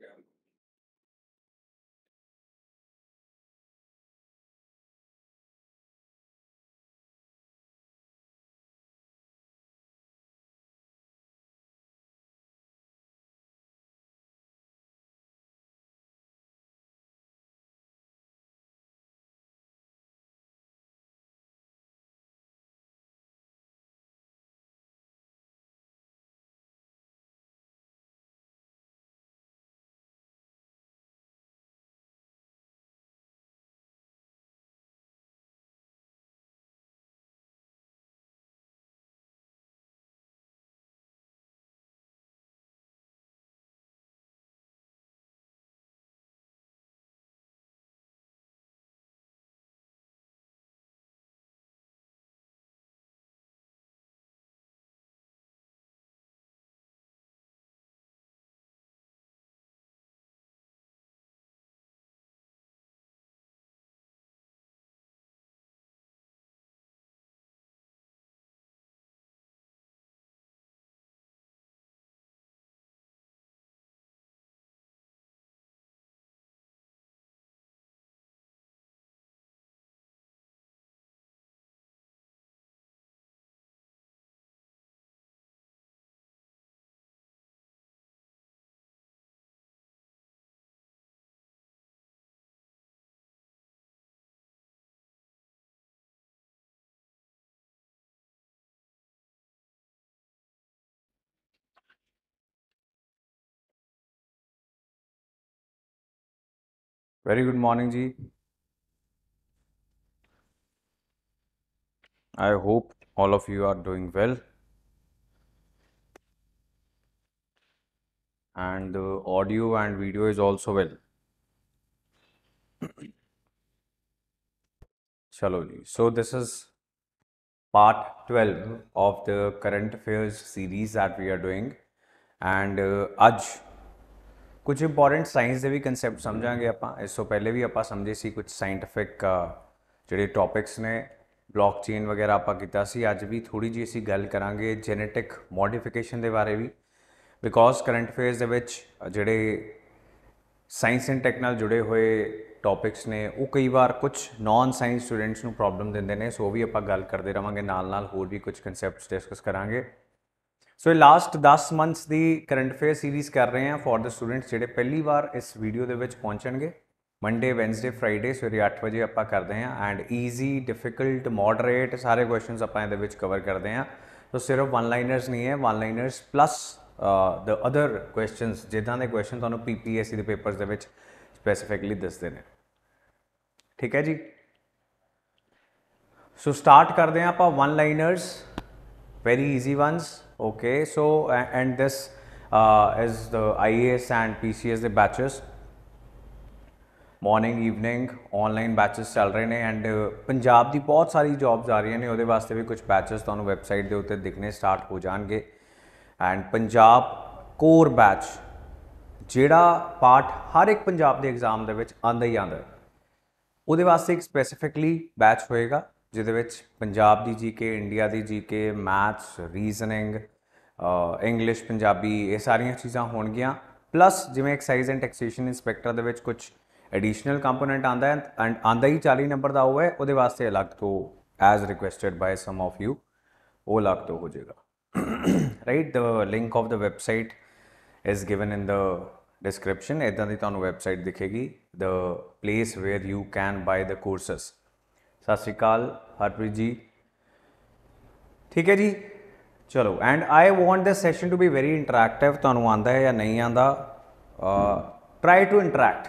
Yeah. Very good morning, Ji. I hope all of you are doing well. And the audio and video is also well. ji. So this is part 12 of the current affairs series that we are doing. And uh, Aj ਕੁਝ important science ਦੇ ਵੀ concept ਸਮਝਾਂਗੇ ਆਪਾਂ ਇਸ ਤੋਂ ਪਹਿਲੇ ਵੀ ਆਪਾਂ ਸਮਝੇ ਸੀ ਕੁਝ ਸਾਇੰਟਿਫਿਕ ਜਿਹੜੇ ਟੌਪਿਕਸ ਨੇ ਬਲੌਕਚੇਨ ਵਗੈਰਾ ਆਪਾਂ ਕੀਤਾ ਸੀ ਅੱਜ ਵੀ ਥੋੜੀ ਜੀ ਅਸੀਂ ਗੱਲ ਕਰਾਂਗੇ ਜੈਨੇਟਿਕ ਮੋਡੀਫਿਕੇਸ਼ਨ ਦੇ ਬਾਰੇ ਵੀ ਬਿਕੋਜ਼ ਕਰੰਟ ਫੇਜ਼ ਦੇ ਵਿੱਚ ਜਿਹੜੇ ਸਾਇੰਸ ਐਂਡ ਟੈਕਨਾਲ ਜੁੜੇ ਹੋਏ ਟੌਪਿਕਸ ਨੇ ਉਹ ਕਈ ਵਾਰ ਕੁਝ ਨਾਨ ਸਾਇੰਸ ਸਟੂਡੈਂਟਸ ਨੂੰ ਪ੍ਰੋਬਲਮ ਦਿੰਦੇ ਨੇ ਸੋ ਵੀ ਆਪਾਂ ਗੱਲ ਕਰਦੇ ਰਵਾਂਗੇ ਨਾਲ ਨਾਲ ਹੋਰ ਵੀ ਕੁਝ ਕਨਸੈਪਟਸ ਡਿਸਕਸ ਕਰਾਂਗੇ ਸੋ ਇਹ ਲਾਸਟ 10 ਮੰਥਸ ਦੀ ਕਰੰਟ ਅਫੇਅਰ ਸੀਰੀਜ਼ ਕਰ ਰਹੇ ਹਾਂ ਫॉर द ਸਟੂਡੈਂਟਸ ਜਿਹੜੇ ਪਹਿਲੀ ਵਾਰ ਇਸ ਵੀਡੀਓ ਦੇ ਵਿੱਚ ਪਹੁੰਚਣਗੇ ਮੰਡੇ ਵੈਨਸਡੇ ਫਰਾਈਡੇ ਸਵੇਰੇ 8 ਵਜੇ ਆਪਾਂ ਕਰਦੇ ਹਾਂ ਐਂਡ ਈਜ਼ੀ ਡਿਫਿਕਲਟ ਮੋਡਰੇਟ ਸਾਰੇ ਕੁਐਸਚਨਸ ਆਪਾਂ ਇਹਦੇ ਵਿੱਚ ਕਵਰ ਕਰਦੇ ਹਾਂ ਸੋ ਸਿਰਫ ਵਨ ਲਾਈਨਰਸ ਨਹੀਂ ਹੈ one liners plus the other questions ਜਿੱਦਾਂ ਦੇ ਕੁਐਸਚਨ ਤੁਹਾਨੂੰ ਪੀਪੀਐਸਸੀ ਦੇ ਪੇਪਰਸ ਦੇ ਵਿੱਚ ਸਪੈਸੀਫਿਕਲੀ ਦੱਸਦੇ ਨੇ ਠੀਕ ਹੈ ਜੀ ਸੋ ਸਟਾਰਟ ਕਰਦੇ ਹਾਂ ਆਪਾਂ one liners very easy ones Okay, so and this uh, is the IAS and PCS the batches morning evening online batches ਚੱਲ ਰਹੇ ਨੇ ਐਂਡ uh, ਪੰਜਾਬ ਦੀ ਬਹੁਤ ਸਾਰੀ ਜੌਬਸ ਆ ਰਹੀਆਂ ਨੇ ਉਹਦੇ ਵਾਸਤੇ ਵੀ ਕੁਝ ਬੈਚਸ ਤੁਹਾਨੂੰ ਵੈਬਸਾਈਟ ਦੇ ਉੱਤੇ ਦਿਖਨੇ ਸਟਾਰਟ ਹੋ ਜਾਣਗੇ ਐਂਡ ਪੰਜਾਬ ਕੋਰ ਬੈਚ ਜਿਹੜਾ ਪਾਰਟ ਹਰ ਇੱਕ ਪੰਜਾਬ ਦੇ ਐਗਜ਼ਾਮ ਦੇ ਵਿੱਚ ਆਂਦਾ ਹੀ ਆਂਦਾ ਉਹਦੇ ਵਾਸਤੇ ਇੱਕ ਸਪੈਸੀਫਿਕਲੀ ਬੈਚ ਹੋਏਗਾ ਜਿਹਦੇ ਵਿੱਚ ਪੰਜਾਬ ਦੀ ਜੀਕੇ ਇੰਡੀਆ ਦੀ GK maths reasoning English Punjabi ਇਹ ਸਾਰੀਆਂ ਚੀਜ਼ਾਂ ਹੋਣਗੀਆਂ ਪਲੱਸ ਜਿਵੇਂ ਐਕਸਾਈਜ਼ ਐਂਡ ਟੈਕਸੇਸ਼ਨ ਇਨਸਪੈਕਟਰ ਦੇ ਵਿੱਚ ਕੁਝ ਐਡੀਸ਼ਨਲ ਕੰਪੋਨੈਂਟ ਆਂਦਾ ਹੈ ਐਂਡ ਆਂਦਾ ਹੀ 40 ਨੰਬਰ ਦਾ ਹੋਇਆ ਉਹਦੇ ਵਾਸਤੇ ਅਲੱਗ ਤੋਂ as requested by some of you ਉਹ ਅਲੱਗ ਤੋਂ ਹੋ ਜਾਏਗਾ right the link of the website is given in the description ਇਦਾਂ ਦੀ ਤੁਹਾਨੂੰ ਵੈਬਸਾਈਟ ਦਿਖੇਗੀ the place where you can buy the courses ਸਤਿ ਸ਼੍ਰੀ ਅਕਾਲ ਹਰਪ੍ਰੀਤ ਜੀ ਠੀਕ ਹੈ ਜੀ ਚਲੋ and I want this session to be very interactive ਤੁਹਾਨੂੰ ਆਂਦਾ ਹੈ ਜਾਂ ਨਹੀਂ ਆਂਦਾ ਟਰਾਈ ਟੂ ਇੰਟਰੈਕਟ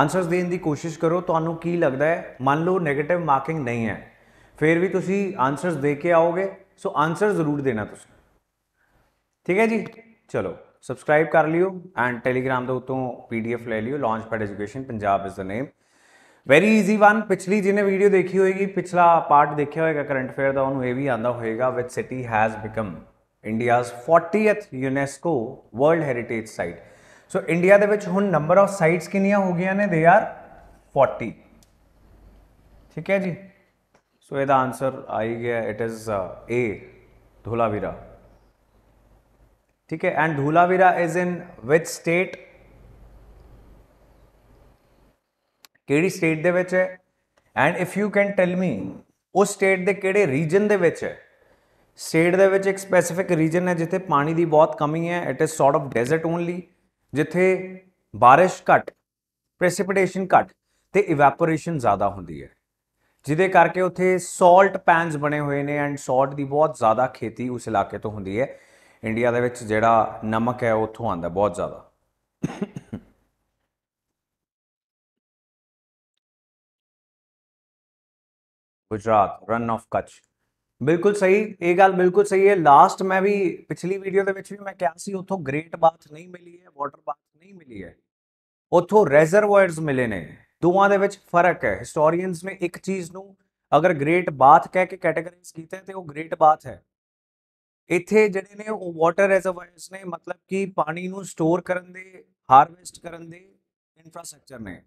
ਆਨਸਰਸ ਦੇਣ ਦੀ ਕੋਸ਼ਿਸ਼ ਕਰੋ ਤੁਹਾਨੂੰ ਕੀ ਲੱਗਦਾ ਹੈ ਮੰਨ ਲਓ 네ਗੇਟਿਵ ਮਾਰਕਿੰਗ ਨਹੀਂ ਹੈ ਫਿਰ ਵੀ ਤੁਸੀਂ ਆਨਸਰਸ ਦੇ ਕੇ ਆਓਗੇ ਸੋ ਆਨਸਰ ਜ਼ਰੂਰ ਦੇਣਾ ਤੁਸੀਂ ਠੀਕ ਹੈ ਜੀ ਚਲੋ ਸਬਸਕ੍ਰਾਈਬ ਕਰ ਲਿਓ ਐਂਡ ਟੈਲੀਗ੍ਰਾਮ ਦੇ ਉਤੋਂ ਪੀਡੀਐਫ ਲੈ ਲਿਓ launchpad education Punjab is the name very easy one पिछली जिन्हें वीडियो देखी होगी पिछला पार्ट देखा होगा करंट अफेयर का उन्होंने ये भी आता होगा which city has become India's forty eighth UNESCO world heritage site so India के नंबर ऑफ साइट्स कि हो गई ने दे आर फोर्टी ठीक है जी सो so, आंसर आई गया it is a uh, Dholavira ठीक है and Dholavira is in which state ਕਿਹੜੀ ਸਟੇਟ ਦੇ ਵਿੱਚ ਹੈ and if you can tell me ਉਸ ਸਟੇਟ ਦੇ ਕਿਹੜੇ ਰੀਜਨ ਦੇ ਵਿੱਚ ਹੈ ਸਟੇਟ ਦੇ ਵਿੱਚ ਇੱਕ ਸਪੈਸੀਫਿਕ ਰੀਜਨ ਹੈ ਜਿੱਥੇ ਪਾਣੀ ਦੀ ਬਹੁਤ ਕਮੀ ਹੈ it is sort of desert only ਜਿੱਥੇ ਬਾਰਿਸ਼ ਘਟ ਪ੍ਰੈਸਿਪੀਟੇਸ਼ਨ ਘਟ ਤੇ ਇਵੈਪੋਰੇਸ਼ਨ ਜ਼ਿਆਦਾ ਹੁੰਦੀ ਹੈ ਜਿਹਦੇ ਕਰਕੇ ਉੱਥੇ ਸਾਲਟ ਪੈਨਸ ਬਣੇ ਹੋਏ ਨੇ ਐਂਡ ਸਾਲਟ ਦੀ ਬਹੁਤ ਜ਼ਿਆਦਾ ਖੇਤੀ ਉਸ ਇਲਾਕੇ ਤੋਂ ਹੁੰਦੀ ਹੈ ਇੰਡੀਆ ਦੇ ਵਿੱਚ ਜਿਹੜਾ ਨਮਕ ਹੈ ਉੱਥੋਂ ਆਂਦਾ ਬਹੁਤ ਜ਼ਿਆਦਾ ਗੁਜਰਾਤ ਰਨ ਆਫ ਕੱਚ ਬਿਲਕੁਲ ਸਹੀ ਇਹ ਗੱਲ ਬਿਲਕੁਲ ਸਹੀ ਹੈ ਲਾਸਟ ਮੈਂ ਵੀ ਪਿਛਲੀ ਵੀਡੀਓ ਦੇ ਵਿੱਚ ਵੀ ਮੈਂ ਕਿਹਾ ਸੀ ਉੱਥੋਂ ਗ੍ਰੇਟ ਬਾਥ ਨਹੀਂ ਮਿਲੀ ਹੈ ਵਾਟਰ ਬਾਥ ਨਹੀਂ ਮਿਲੀ ਹੈ ਉੱਥੋਂ ਰੈਜ਼ਰਵਾਇਰਸ ਮਿਲੇ ਨੇ ਦੋਵਾਂ ਦੇ ਵਿੱਚ ਫਰਕ ਹੈ ਹਿਸਟੋਰੀਅਨਸ ਨੇ ਇੱਕ ਚੀਜ਼ ਨੂੰ ਅਗਰ ਗ੍ਰੇਟ ਬਾਥ ਕਹਿ ਕੇ ਕੈਟਾਗਰੀਜ਼ ਕੀਤਾ ਤੇ ਉਹ ਗ੍ਰੇਟ ਬਾਥ ਹੈ ਇੱਥੇ ਜਿਹੜੇ ਨੇ ਉਹ ਵਾਟਰ ਰਿਜ਼ਰਵਾਇਰਸ ਨੇ ਮਤਲਬ ਕਿ ਪਾਣੀ ਨੂੰ ਸਟੋਰ ਕਰਨ ਦੇ ਹਾਰਵੈਸਟ ਕਰਨ ਦੇ ਇਨਫਰਾਸਟ੍ਰਕਚਰ ਨੇ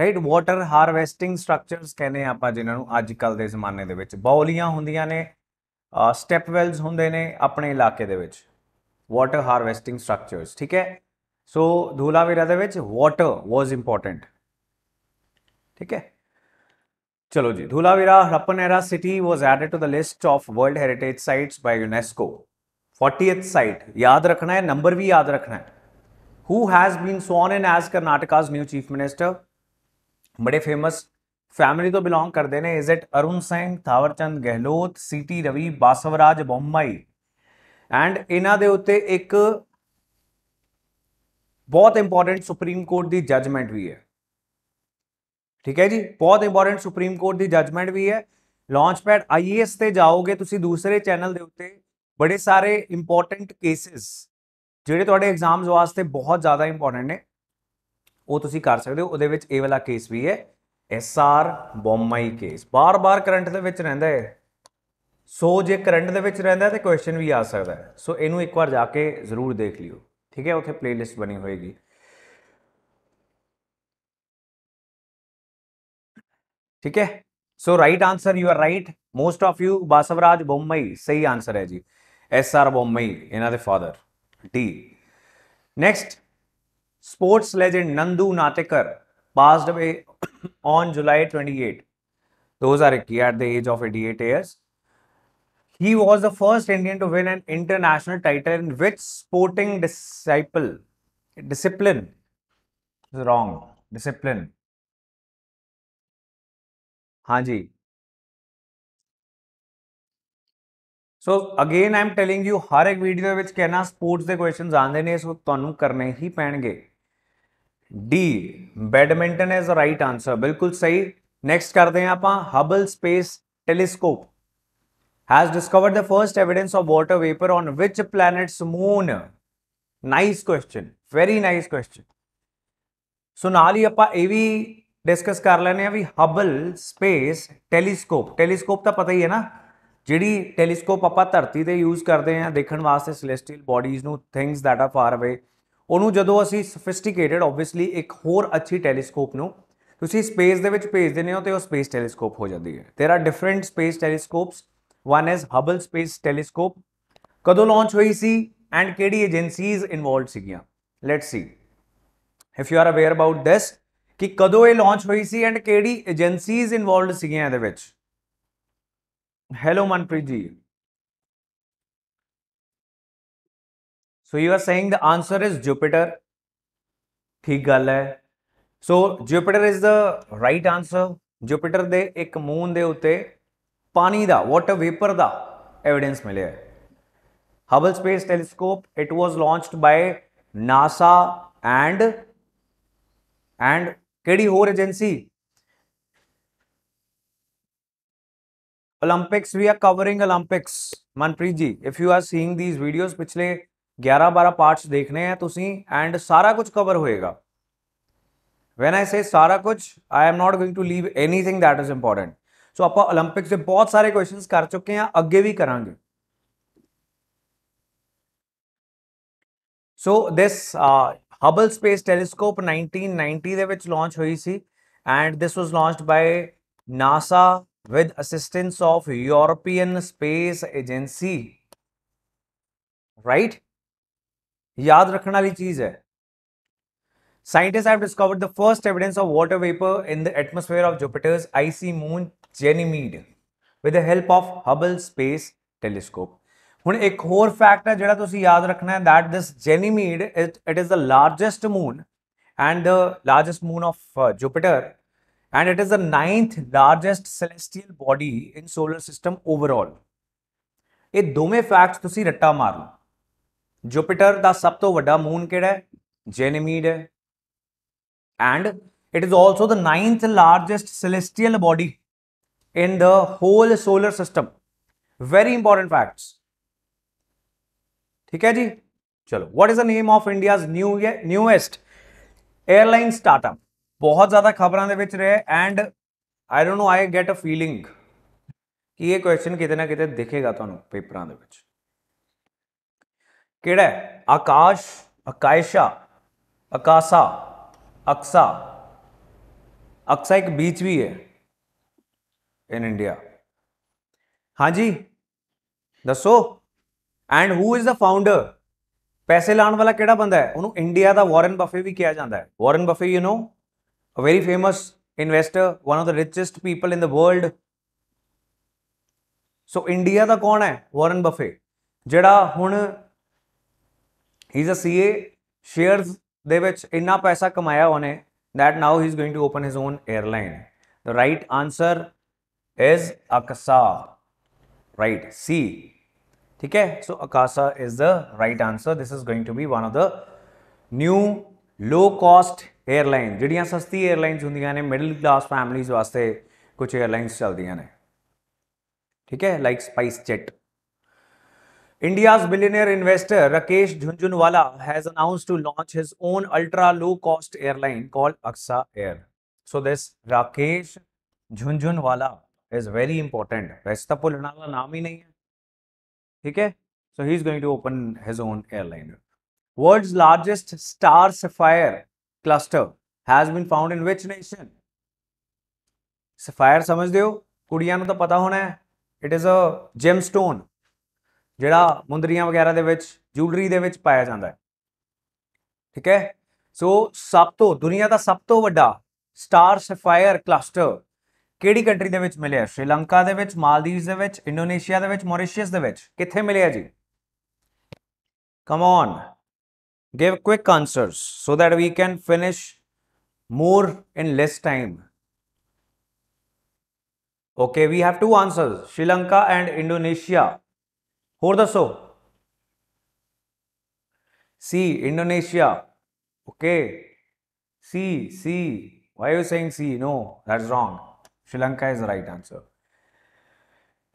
ਰਾਈਟ ਵਾਟਰ ਹਾਰਵੈਸਟਿੰਗ ਸਟਰਕਚਰਸ ਕਹਿੰਦੇ ਆਪਾਂ ਜਿਨ੍ਹਾਂ ਨੂੰ ਅੱਜ ਕੱਲ ਦੇ ਜ਼ਮਾਨੇ ਦੇ ਵਿੱਚ ਬੌਲੀਆਂ ਹੁੰਦੀਆਂ ਨੇ ਸਟੈਪ ਵੈਲਸ ਹੁੰਦੇ ਨੇ ਆਪਣੇ ਇਲਾਕੇ ਦੇ ਵਿੱਚ ਵਾਟਰ ਹਾਰਵੈਸਟਿੰਗ ਸਟਰਕਚਰਸ ਠੀਕ ਹੈ ਸੋ ਧੂਲਾਵੇਰਾ ਦੇ ਵਿੱਚ ਵਾਟਰ ਵਾਸ ਇੰਪੋਰਟੈਂਟ ਠੀਕ ਹੈ ਚਲੋ ਜੀ Dholavira Harappan era city was added to the list of world heritage sites by UNESCO 40th site ਯਾਦ ਰੱਖਣਾ ਹੈ ਨੰਬਰ ਵੀ ਯਾਦ ਰੱਖਣਾ ਹੈ who has been sworn in as Karnataka's new chief minister ਬੜੇ ਫੇਮਸ ਫੈਮਿਲੀ ਤੋਂ ਬਿਲੋਂਗ ਕਰਦੇ ਨੇ is it Arun Singh Thawarchand Gehlot CT Ravi Basavaraj Bommai and ਇਹਨਾਂ ਦੇ ਉੱਤੇ ਇੱਕ ਬਹੁਤ ਇੰਪੋਰਟੈਂਟ ਸੁਪਰੀਮ ਕੋਰਟ ਦੀ ਜੱਜਮੈਂਟ ਵੀ ਹੈ ਠੀਕ ਹੈ ਜੀ ਬਹੁਤ ਇੰਪੋਰਟੈਂਟ ਸੁਪਰੀਮ ਕੋਰਟ ਦੀ ਜੱਜਮੈਂਟ ਵੀ ਹੈ ਲਾਂਚ ਪੈਡ ਆਈਏਐਸ ਤੇ ਜਾਓਗੇ ਤੁਸੀਂ ਦੂਸਰੇ ਚੈਨਲ ਦੇ ਉੱਤੇ ਬੜੇ ਸਾਰੇ ਇੰਪੋਰਟੈਂਟ ਕੇਸਿਸ ਜਿਹੜੇ ਤੁਹਾਡੇ ਐਗਜ਼ਾਮਸ ਵਾਸਤੇ ਬਹੁਤ ਜ਼ਿਆਦਾ ਇੰਪੋਰਟੈਂਟ ਨੇ ਉਹ ਤੁਸੀਂ ਕਰ ਸਕਦੇ ਹੋ ਉਹਦੇ ਵਿੱਚ ਇਹ ਵਾਲਾ ਕੇਸ ਵੀ ਹੈ ਐਸ ਆਰ ਬੋਮਾਈ ਕੇਸ ਬਾਰ-ਬਾਰ ਕਰੰਟ ਦੇ ਵਿੱਚ ਰਹਿੰਦਾ ਹੈ ਸੋ ਜੇ ਕਰੰਟ ਦੇ ਵਿੱਚ ਰਹਿੰਦਾ ਤੇ ਕੁਐਸਚਨ ਵੀ ਆ ਸਕਦਾ ਸੋ ਇਹਨੂੰ ਇੱਕ ਵਾਰ ਜਾ ਕੇ ਜ਼ਰੂਰ ਦੇਖ ਲਿਓ ਠੀਕ ਹੈ ਉੱਥੇ ਪਲੇਲਿਸਟ ਬਣੀ ਹੋਏਗੀ ਠੀਕ ਹੈ so right answer you are right most of you Basavaraj Basavaraj ਸਹੀ ਆਨਸਰ ਹੈ ਜੀ ਐਸ ਆਰ आर ਇਹਨਾਂ ਦੇ father the next Sports legend Nandu Natekar passed away on July 28, 2000 at the age of 88 years. He was the first Indian to win an international title in which sporting disciple, discipline is wrong, discipline. हाँ जी so again I'm telling you ਹਰ ਇੱਕ video ਵਿੱਚ ਕਹਿਣਾ sports ਦੇ questions ਆਉਂਦੇ ਨੇ ਸੋ ਤੁਹਾਨੂੰ ਕਰਨੇ ਹੀ ਪੈਣਗੇ the badminton is a right answer ਬਿਲਕੁਲ ਸਹੀ ਨੈਕਸਟ ਕਰਦੇ ਹਾਂ ਆਪਾਂ Hubble space telescope has discovered the first evidence of water vapour on which planet's moon nice question very nice question so ਨਾਲ ਹੀ ਆਪਾਂ ਇਹ ਵੀ ਡਿਸਕਸ ਕਰ ਲੈਨੇ ਆ ਵੀ ਹਬਲ ਸਪੇਸ ਟੈਲੀਸਕੋਪ ਟੈਲੀਸਕੋਪ ਤਾਂ ਪਤਾ ਹੀ ਹੈ ਨਾ ਜਿਹੜੀ ਟੈਲੀਸਕੋਪ ਆਪਾਂ ਧਰਤੀ ਤੇ ਯੂਜ਼ ਕਰਦੇ ਆ ਦੇਖਣ ਵਾਸਤੇ ਸੈਲੈਸਟੀਅਲ ਬਾਡੀਜ਼ ਨੂੰ things that are far away ਉਹਨੂੰ ਜਦੋਂ ਅਸੀਂ ਸਫਿਸਟੀਕੇਟਿਡ ਆਬਵੀਅਸਲੀ ਇੱਕ ਹੋਰ ਅੱਛੀ ਟੈਲੀਸਕੋਪ ਨੂੰ ਤੁਸੀਂ ਸਪੇਸ ਦੇ ਵਿੱਚ ਭੇਜ ਦਿੰਦੇ ਹੋ ਤੇ ਉਹ ਸਪੇਸ ਟੈਲੀਸਕੋਪ ਹੋ ਜਾਂਦੀ ਹੈ there are different space telescopes one is Hubble space telescope ਕਦੋਂ ਲਾਂਚ ਹੋਈ ਸੀ ਐਂਡ ਕਿਹੜੀ ਏਜੰਸੀਜ਼ ਇਨਵੋਲਡ ਸੀਗੀਆਂ let's see if you are aware about this ਕਿ ਕਦੋਂ ਇਹ ਲਾਂਚ ਹੋਈ ਸੀ ਐਂਡ ਕਿਹੜੀ ਏਜੰਸੀਜ਼ ਇਨਵੋਲਡ ਸੀਗੀਆਂ ਇਹਦੇ ਵਿੱਚ hello Manpreet ji. So you are saying the answer is Jupiter. ਠੀਕ ਗੱਲ ਹੈ so Jupiter is the right answer Jupiter ਦੇ ਇੱਕ ਮੂਨ ਦੇ ਉੱਤੇ ਪਾਣੀ ਦਾ ਵਾਟਰ ਵੇਪਰ ਦਾ ਐਵੀਡੈਂਸ ਮਿਲਿਆ ਹੈ Hubble space telescope it was launched by NASA and and ਕਿਹੜੀ ਹੋਰ agency Olympics we are covering Olympics Manpreet ji if you are seeing these videos पिछले ग्यारह बारह पार्ट्स देखने हैं तुम तो एंड सारा कुछ कवर होएगा व्हेन आई से सारा कुछ I am not going to leave anything that is important so आप ओलंपिक्स से बहुत सारे क्वेश्चन कर चुके हैं अगे भी करा so this Hubble space telescope nineteen ninety launch हुई सी and this was launch by NASA with assistance of European Space Agency. Right? Yād रखने वाली चीज Scientists have discovered the first evidence of water vapor in the atmosphere of Jupiter's icy moon Ganymede with the help of Hubble Space Telescope. ਹੁਣ more fact fact ਹੈ ਜਿਹੜਾ ਤੁਸੀਂ that this Ganymede it, it is the largest moon and the largest moon of uh, Jupiter and it is the ninth largest celestial body in solar system overall ਇਹ ਦੋਵੇਂ facts ਤੁਸੀਂ ਰੱਟਾ ਮਾਰ ਲਓ Jupiter ਦਾ ਸਭ ਤੋਂ ਵੱਡਾ ਮੂਨ ਕਿਹੜਾ ਹੈ ਜੈਨਮੀਡ ਹੈ and it is also the ninth largest celestial body in the whole solar system very important facts ਠੀਕ ਹੈ ਜੀ ਚਲੋ what is the name of India's new newest airline startup ਬਹੁਤ ਜ਼ਿਆਦਾ ਖਬਰਾਂ ਦੇ ਵਿੱਚ ਰਹੇ and I don't know I get a feeling ਕਿ ਇਹ ਕੁਐਸਚਨ ਕਿਤੇ ਨਾ ਕਿਤੇ ਦਿਖੇਗਾ ਤੁਹਾਨੂੰ ਪੇਪਰਾਂ ਦੇ ਵਿੱਚ ਕਿਹੜਾ ਹੈ ਆਕਾਸ਼ ਅਕਾਇਸ਼ਾ ਅਕਾਸਾ ਅਕਸਾ ਅਕਸਾ ਇੱਕ ਬੀਚ ਵੀ ਹੈ ਇਨ ਇੰਡੀਆ ਹਾਂਜੀ ਦੱਸੋ and who is the founder ਪੈਸੇ ਲਾਣ ਵਾਲਾ ਕਿਹੜਾ ਬੰਦਾ ਹੈ ਉਹਨੂੰ ਇੰਡੀਆ ਦਾ ਵਾਰਨ ਬਫੇ ਵੀ ਕਿਹਾ ਜਾਂਦਾ ਹੈ Warren Buffett you know a very famous investor, one of the richest people in the world. So, India the corner, Warren Buffett. Jada Hun, he's a CA, shares which enough paisa kamaya one that now he's going to open his own airline. The right answer is Akasa. Right, C. Okay, so Akasa is the right answer. This is going to be one of the new low cost airline जीडिया सस्ती airlines होंगे ने middle class families वास्ते कुछ एयरलाइनस चलदिया ने ठीक है like SpiceJet India's billionaire investor Rakesh Jhunjhunwala has announce to launch his own ultra low cost airline called Akasa Air so this Rakesh Jhunjhunwala is very important वैसे तो भुलना का नाम ही नहीं है ठीक है so he is going to open his own airline world largest star sapphire cluster has been found in which nation? sapphire ਸਮਝਦੇ ਹੋ ਕੁੜੀਆਂ ਨੂੰ ਤਾਂ ਪਤਾ ਹੋਣਾ ਹੈ it is a gemstone ਜਿਹੜਾ ਮੁੰਦਰੀਆਂ ਵਗੈਰਾ ਦੇ ਵਿੱਚ ਜੁਐਲਰੀ ਦੇ ਵਿੱਚ ਪਾਇਆ ਜਾਂਦਾ ਹੈ ਠੀਕ ਹੈ ਸੋ ਸਭ ਤੋਂ ਦੁਨੀਆ ਦਾ ਸਭ ਤੋਂ ਵੱਡਾ ਸਟਾਰ ਸੈਫਾਇਰ ਕਲਸਟਰ ਕਿਹੜੀ ਕੰਟਰੀ ਦੇ ਵਿੱਚ ਮਿਲਿਆ ਸ਼੍ਰੀਲੰਕਾ ਦੇ ਵਿੱਚ ਮਾਲਦੀਵਸ ਦੇ ਵਿੱਚ ਇੰਡੋਨੇਸ਼ੀਆ ਦੇ ਵਿੱਚ ਮੌਰੀਸ਼ੀਅਸ ਦੇ ਵਿੱਚ ਕਿੱਥੇ ਮਿਲਿਆ ਜੀ come on Give quick answers so that we can finish more in less time. Okay, we have two answers, Sri Lanka and Indonesia. For the so? C, Indonesia. Okay. C, C. Why are you saying C? No, that's wrong. Sri Lanka is the right answer.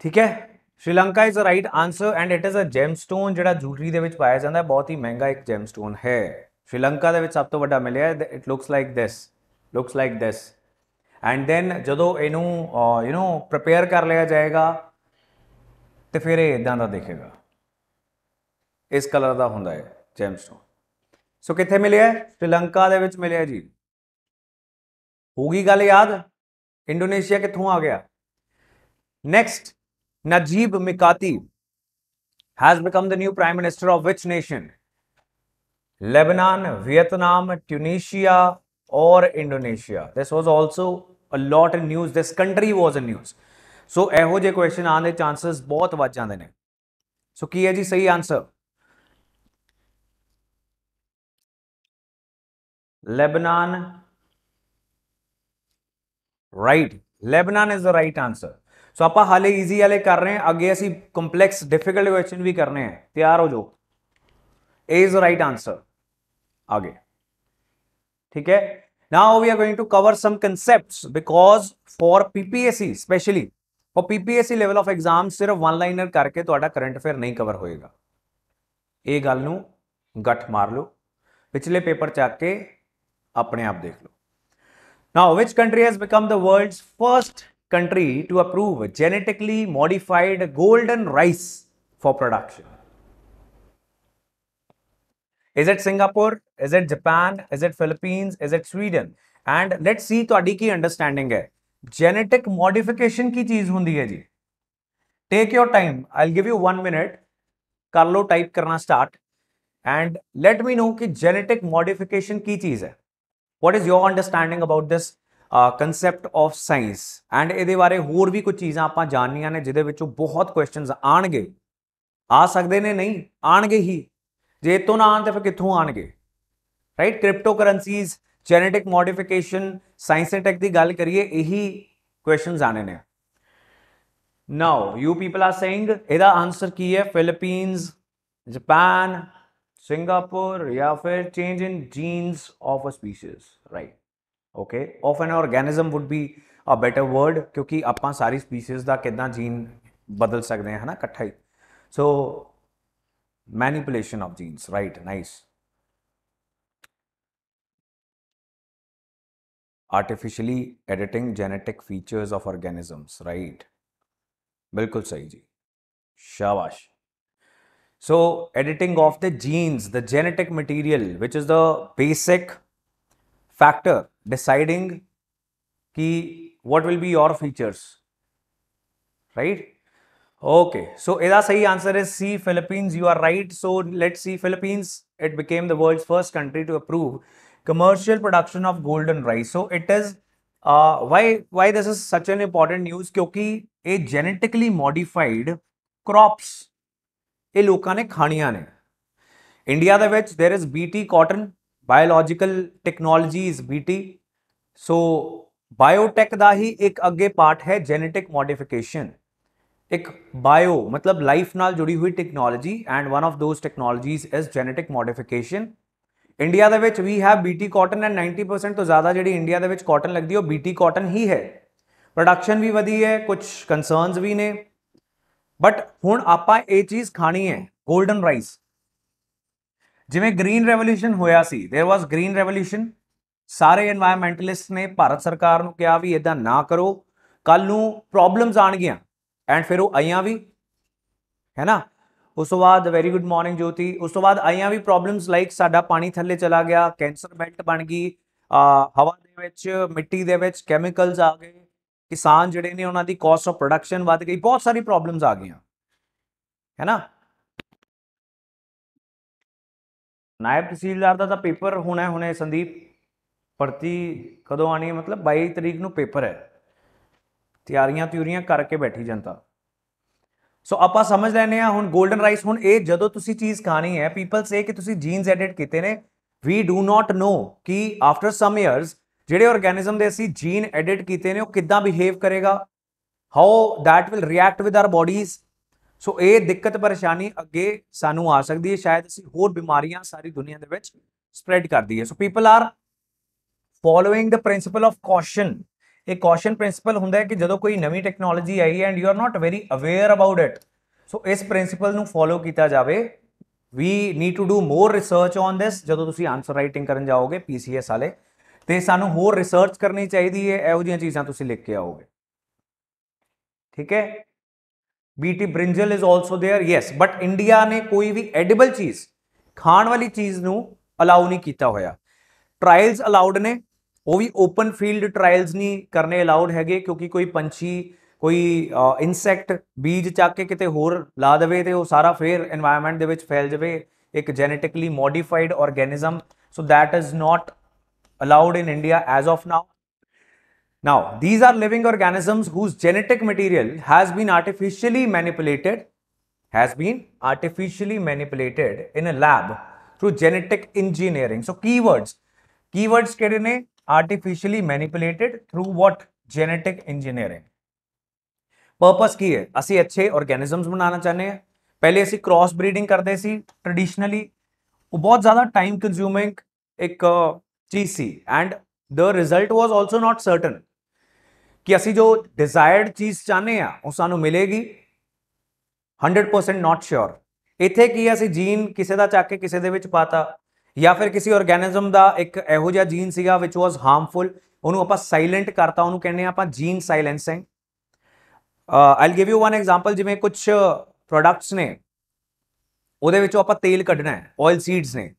ठीक है Sri Lanka is a right answer and it is a gemstone ਜਿਹੜਾ jewellery ਦੇ ਵਿੱਚ ਪਾਇਆ ਜਾਂਦਾ ਹੈ ਬਹੁਤ ਹੀ ਮਹਿੰਗਾ ਇੱਕ ਜੈਮਸਟੋਨ ਹੈ ਸ਼੍ਰੀਲੰਕਾ ਦੇ ਵਿੱਚ ਸਭ ਤੋਂ ਵੱਡਾ ਮਿਲਿਆ it looks like this looks like this and then ਜਦੋਂ ਇਹਨੂੰ ਯੂ نو ਪ੍ਰਪੇਅਰ ਕਰ ਲਿਆ ਜਾਏਗਾ ਤੇ ਫਿਰ ਇਹ ਇਦਾਂ ਦਾ ਦਿਖੇਗਾ ਇਸ ਕਲਰ ਦਾ ਹੁੰਦਾ ਹੈ ਜੈਮਸਟੋਨ ਸੋ ਕਿੱਥੇ ਮਿਲਿਆ ਸ਼੍ਰੀਲੰਕਾ ਦੇ ਵਿੱਚ ਮਿਲਿਆ ਜੀ ਹੋਗੀ ਗੱਲ ਯਾਦ ਇੰਡੋਨੇਸ਼ੀਆ ਕਿੱਥੋਂ ਆ ਗਿਆ next Najib Mikati has become the new prime minister of which nation Lebanon Vietnam Tunisia और Indonesia this was also a lot in news this country was a news so योजे क्वेश्चन आने chances बहुत बच जाते हैं so की है जी सही answer Lebanon right Lebanon is the right answer so ਆਪਾਂ ਹਾਲੇ ਈਜ਼ੀ ਵਾਲੇ ਕਰ ਰਹੇ ਹਾਂ ਅੱਗੇ ਅਸੀਂ ਕੰਪਲੈਕਸ ਡਿਫਿਕਲਟ ਕੁਐਸਚਨ ਵੀ ਕਰਨੇ ਆ ਤਿਆਰ ਹੋ ਜਾਓ ਏ ਇਜ਼ ਰਾਈਟ ਆਨਸਰ ਅੱਗੇ ਠੀਕ ਹੈ now we are going to cover some concepts because for PPSC specially for PPSC level of exam ਸਿਰਫ ਵਨ ਲਾਈਨਰ ਕਰਕੇ ਤੁਹਾਡਾ ਕਰੰਟ ਅਫੇਅਰ ਨਹੀਂ ਕਵਰ ਹੋਏਗਾ ਇਹ ਗੱਲ ਨੂੰ ਗੱਠ ਮਾਰ ਲਓ ਪਿਛਲੇ ਪੇਪਰ ਚੱਕ ਕੇ ਆਪਣੇ ਆਪ ਦੇਖ ਲਓ now which country has become the world's first country to approve genetically modified golden rice for production? Is it Singapore? Is it Japan? Is it Philippines? Is it Sweden? And let's see ਤੁਹਾਡੀ ਕੀ understanding hai. genetic modification ki cheese hundi hai, ji. take your time i'll give you 1 minute Carlo type karna start and let me know ki genetic modification ki cheese hai. what is your understanding about this concept of science and ਇਹਦੇ ਬਾਰੇ ਹੋਰ ਵੀ ਕੁਝ ਚੀਜ਼ਾਂ ਆਪਾਂ ਜਾਣਨੀਆਂ ਨੇ ਜਿਹਦੇ ਵਿੱਚੋਂ ਬਹੁਤ ਕੁਐਸਚਨਸ ਆਣਗੇ ਆ ਸਕਦੇ ਨੇ ਨਹੀਂ ਆਣਗੇ ਹੀ ਜੇ ਤੋਂ ਨਾ ਆਣ ਤੇ ਫਿਰ ਕਿੱਥੋਂ ਆਣਗੇ right crypto currencies genetic modification science and tech ਦੀ ਗੱਲ ਕਰੀਏ ਇਹੀ ਕੁਐਸਚਨਸ ਆਣੇ ਨੇ now you people are saying ਇਹਦਾ ਆਨਸਰ ਕੀ ਹੈ ਫਿਲੀਪੀਨਸ ਜਪਾਨ ਸਿੰਗਾਪੁਰ ਜਾਂ ਫਿਰ change in genes of a species right okay of an organism would be better word word ਕਿਉਂਕਿ ਆਪਾਂ species, ਸਪੀਸੀਜ਼ ਦਾ gene, badal ਬਦਲ ਸਕਦੇ ਹਾਂ ਹਨਾ ਇਕੱਠਾ ਹੀ so manipulation of artificially editing genetic features of organisms right bilkul sahi ji so editing of the genes the genetic material which is the basic factor deciding ki what will be your features right okay so eda sahi answer is c philippines you are right so let's see philippines it became the world's first country to approve commercial production of golden rice so it is uh, why why this is such an important news क्योंकि a genetically modified crops ये लोगों ने खानिया ने India ਦੇ ਵਿੱਚ there is biological technologies BT so biotech ਦਾ ਹੀ ਇੱਕ ਅੱਗੇ ਪਾਰਟ ਹੈ ਜੈਨੇਟਿਕ ਮੋਡੀਫਿਕੇਸ਼ਨ ਇੱਕ ਬਾਇਓ ਮਤਲਬ ਲਾਈਫ ਨਾਲ ਜੁੜੀ ਹੋਈ technology and one of those technologies is genetic modification India ਦੇ ਵਿੱਚ ਵੀ ਹੈ ਬੀਟੀ ਕਾਟਨ ਐਂਡ 90% ਤੋਂ ਜ਼ਿਆਦਾ ਜਿਹੜੀ ਇੰਡੀਆ ਦੇ ਵਿੱਚ ਕਾਟਨ ਲੱਗਦੀ ਉਹ ਬੀਟੀ ਕਾਟਨ ਹੀ ਹੈ ਪ੍ਰੋਡਕਸ਼ਨ ਵੀ ਵਧੀ ਹੈ ਕੁਝ ਕਨਸਰਨਸ ਵੀ ਨੇ ਬਟ ਹੁਣ ਆਪਾਂ ਇਹ ਚੀਜ਼ ਖਾਣੀ ਹੈ 골ਡਨ ਰਾਈਸ ਜਿਵੇਂ ਗ੍ਰੀਨ ਰੈਵੋਲੂਸ਼ਨ ਹੋਇਆ ਸੀ देयर वाज ਗ੍ਰੀਨ ਰੈਵੋਲੂਸ਼ਨ ਸਾਰੇ এনवायरमेंटਲਿਸਟ ਨੇ ਭਾਰਤ ਸਰਕਾਰ ਨੂੰ ਕਿਹਾ ਵੀ ਇਦਾਂ ਨਾ ਕਰੋ ਕੱਲ ਨੂੰ ਪ੍ਰੋਬਲਮਸ ਆਣਗੀਆਂ ਐਂਡ ਫਿਰ ਉਹ ਆਈਆਂ ਵੀ ਹੈ ਨਾ ਉਸ ਤੋਂ ਬਾਅਦ ਵੈਰੀ ਗੁੱਡ ਮਾਰਨਿੰਗ ਜੋਤੀ ਉਸ ਤੋਂ ਬਾਅਦ ਆਈਆਂ ਵੀ ਪ੍ਰੋਬਲਮਸ ਲਾਈਕ ਸਾਡਾ ਪਾਣੀ ਥੱਲੇ ਚਲਾ ਗਿਆ ਕੈਂਸਰ ਬੈਲਟ ਬਣ ਗਈ ਹਵਾ ਦੇ ਵਿੱਚ ਮਿੱਟੀ ਦੇ ਵਿੱਚ ਕੈਮੀਕਲਸ ਆ ਗਏ ਕਿਸਾਨ ਜਿਹੜੇ ਨੇ ਉਹਨਾਂ ਦੀ ਕਾਸਟ ਆਫ ਪ੍ਰੋਡਕਸ਼ਨ ਵਧ ਗਈ ਬਹੁਤ ਸਾਰੀ ਪ੍ਰੋਬਲਮਸ ਆ ਗਈਆਂ ਹੈ ਨਾ ਨਾਇਬ ਤਹਿਸੀਲਦਾਰ ਦਾ ਤਾਂ ਪੇਪਰ ਹੋਣਾ ਹੁਣੇ ਸੰਦੀਪ ਭਰਤੀ ਕਦੋਂ ਆਣੀ ਹੈ ਮਤਲਬ 22 ਤਰੀਕ ਨੂੰ ਪੇਪਰ ਹੈ ਤਿਆਰੀਆਂ ਤਿਉਰੀਆਂ ਕਰਕੇ ਬੈਠੀ ਜਨਤਾ ਸੋ ਆਪਾਂ ਸਮਝ ਲੈਨੇ ਆ ਹੁਣ 골ਡਨ ਰਾਈਸ ਹੁਣ ਇਹ ਜਦੋਂ ਤੁਸੀਂ ਚੀਜ਼ ਖਾਣੀ ਹੈ ਪੀਪਲ ਸੇ ਕਿ ਤੁਸੀਂ ਜੀਨਸ ਐਡਿਟ ਕੀਤੇ ਨੇ ਵੀ ਡੂ ਨਾਟ ਨੋ ਕਿ ਆਫਟਰ ਸਮ ਇਅਰਸ ਜਿਹੜੇ ਆਰਗੇਨਿਜ਼ਮ ਦੇ ਅਸੀਂ ਜੀਨ ਐਡਿਟ ਕੀਤੇ ਨੇ ਉਹ ਕਿੱਦਾਂ ਬਿਹੇਵ ਕਰੇਗਾ how that will react with our bodies so ਇਹ ਦਿੱਕਤ ਪਰੇਸ਼ਾਨੀ ਅੱਗੇ ਸਾਨੂੰ ਆ ਸਕਦੀ ਹੈ ਸ਼ਾਇਦ ਅਸੀਂ ਹੋਰ ਬਿਮਾਰੀਆਂ ਸਾਰੀ ਦੁਨੀਆ ਦੇ ਵਿੱਚ ਸਪਰੈਡ ਕਰਦੀ ਹੈ so people are following the principle of caution ਇਹ ਕੌਸ਼ਨ ਪ੍ਰਿੰਸੀਪਲ ਹੁੰਦਾ ਹੈ ਕਿ ਜਦੋਂ ਕੋਈ ਨਵੀਂ ਟੈਕਨੋਲੋਜੀ ਆਈ and you are not very aware about it so ਇਸ ਪ੍ਰਿੰਸੀਪਲ ਨੂੰ ਫੋਲੋ ਕੀਤਾ ਜਾਵੇ we need to do more research on this ਜਦੋਂ ਤੁਸੀਂ ਆਨਸਰ ਰਾਈਟਿੰਗ ਕਰਨ ਜਾਓਗੇ ਪੀਸੀਐਸ ਵਾਲੇ ਤੇ ਸਾਨੂੰ ਹੋਰ ਰਿਸਰਚ ਕਰਨੀ ਚਾਹੀਦੀ ਹੈ ਇਹੋ ਜਿਹੀਆਂ ਚੀਜ਼ਾਂ ਤੁਸੀਂ ਲਿਖ ਕੇ ਆਓਗੇ ਠੀਕ ਹੈ BT brinjal is also there yes but India ने कोई भी एडिबल चीज ਖਾਣ ਵਾਲੀ ਚੀਜ਼ ਨੂੰ ਅਲਾਉ ਨਹੀਂ ਕੀਤਾ ਹੋਇਆ ਟ੍ਰਾਇਲਸ ਅਲਾਉਡ ਨੇ ਉਹ ਵੀ ਓਪਨ ਫੀਲਡ ਟ੍ਰਾਇਲਸ ਨਹੀਂ ਕਰਨੇ ਅਲਾਉਡ ਹੈਗੇ ਕਿਉਂਕਿ ਕੋਈ ਪੰਛੀ ਕੋਈ ਇਨਸੈਕਟ ਬੀਜ ਚੱਕ ਕੇ ਕਿਤੇ ਹੋਰ ਲਾ ਦੇਵੇ ਤੇ ਉਹ ਸਾਰਾ ਫੇਰ এনवायरमेंट ਦੇ ਵਿੱਚ ਫੈਲ ਜਾਵੇ ਇੱਕ genetically modified organism so that is not allowed in India as of now Now, these are living organisms whose genetic material has been artificially manipulated, has been artificially manipulated in a lab through genetic engineering. So, keywords. Keywords के लिए artificially manipulated through what? Genetic engineering. Purpose की है असं अच्छे organisms बनाना चाहते हैं पहले असं क्रॉस ब्रीडिंग करते सी ट्रेडिशनली वो बहुत ज़्यादा टाइम कंज्यूमिंग एक चीज़ सी and the result was also not ਕਿ ਅਸੀਂ ਜੋ ਡਿਜ਼ਾਇਰਡ ਚੀਜ਼ ਚਾਹਨੇ ਆ ਉਹ ਸਾਨੂੰ ਮਿਲੇਗੀ 100% ਨਾਟ ਸ਼ੋਰ ਇੱਥੇ ਕੀ ਅਸੀਂ ਜੀਨ ਕਿਸੇ ਦਾ ਚੱਕ ਕੇ ਕਿਸੇ ਦੇ ਵਿੱਚ ਪਾਤਾ ਜਾਂ ਫਿਰ ਕਿਸੇ ਆਰਗੇਨਿਜ਼ਮ ਦਾ ਇੱਕ ਇਹੋ ਜਿਹਾ ਜੀਨ ਸੀਗਾ ਵਿਚ ਵਾਸ ਹਾਰਮਫੁਲ ਉਹਨੂੰ ਆਪਾਂ ਸਾਇਲੈਂਟ ਕਰਤਾ ਉਹਨੂੰ ਕਹਿੰਦੇ ਆਪਾਂ gene silencing I'll give you one example ਜਿਵੇਂ ਕੁਝ ਪ੍ਰੋਡਕਟਸ ਨੇ ਉਹਦੇ ਵਿੱਚੋਂ ਆਪਾਂ ਤੇਲ ਕੱਢਣਾ ਹੈ ਆਇਲ ਸੀਡਸ ਨੇ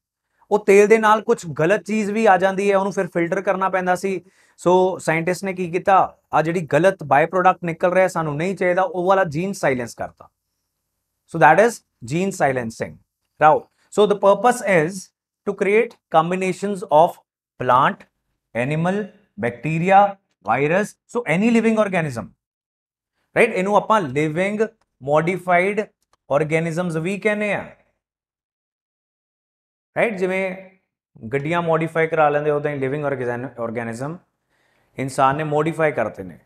ਉਹ ਤੇਲ ਦੇ ਨਾਲ ਕੁਝ ਗਲਤ ਚੀਜ਼ ਵੀ ਆ ਜਾਂਦੀ ਹੈ ਉਹਨੂੰ ਫਿਰ ਫਿਲਟਰ ਕਰਨਾ ਪੈਂਦਾ ਸੀ ਸੋ ਸਾਇੰਟਿਸਟ ਨੇ ਕੀ ਕੀਤਾ ਆ ਜਿਹੜੀ ਗਲਤ ਬਾਈ ਪ੍ਰੋਡਕਟ ਨਿਕਲ ਰਿਹਾ ਸਾਨੂੰ ਨਹੀਂ ਚਾਹੀਦਾ ਉਹ ਵਾਲਾ ਜੀਨ ਸਾਇਲੈਂਸ ਕਰਤਾ so that is gene silencing ਰਾਓ so the purpose is to create combinations of plant animal bacteria virus so any living organism right ਇਹਨੂੰ ਆਪਾਂ ਲਿਵਿੰਗ ਮੋਡੀਫਾਈਡ organisms ਵੀ ਕਹਿੰਦੇ ਆ ਰਾਈਟ ਜਿਵੇਂ ਗੱਡੀਆਂ ਮੋਡੀਫਾਈ ਕਰਾ ਲੈਂਦੇ ਉਦਾਂ ਹੀ ਲਿਵਿੰਗ ਆਰਗੇਨਿਜ਼ਮ ਇਨਸਾਨ ਨੇ ਮੋਡੀਫਾਈ ਕਰਤੇ ਨੇ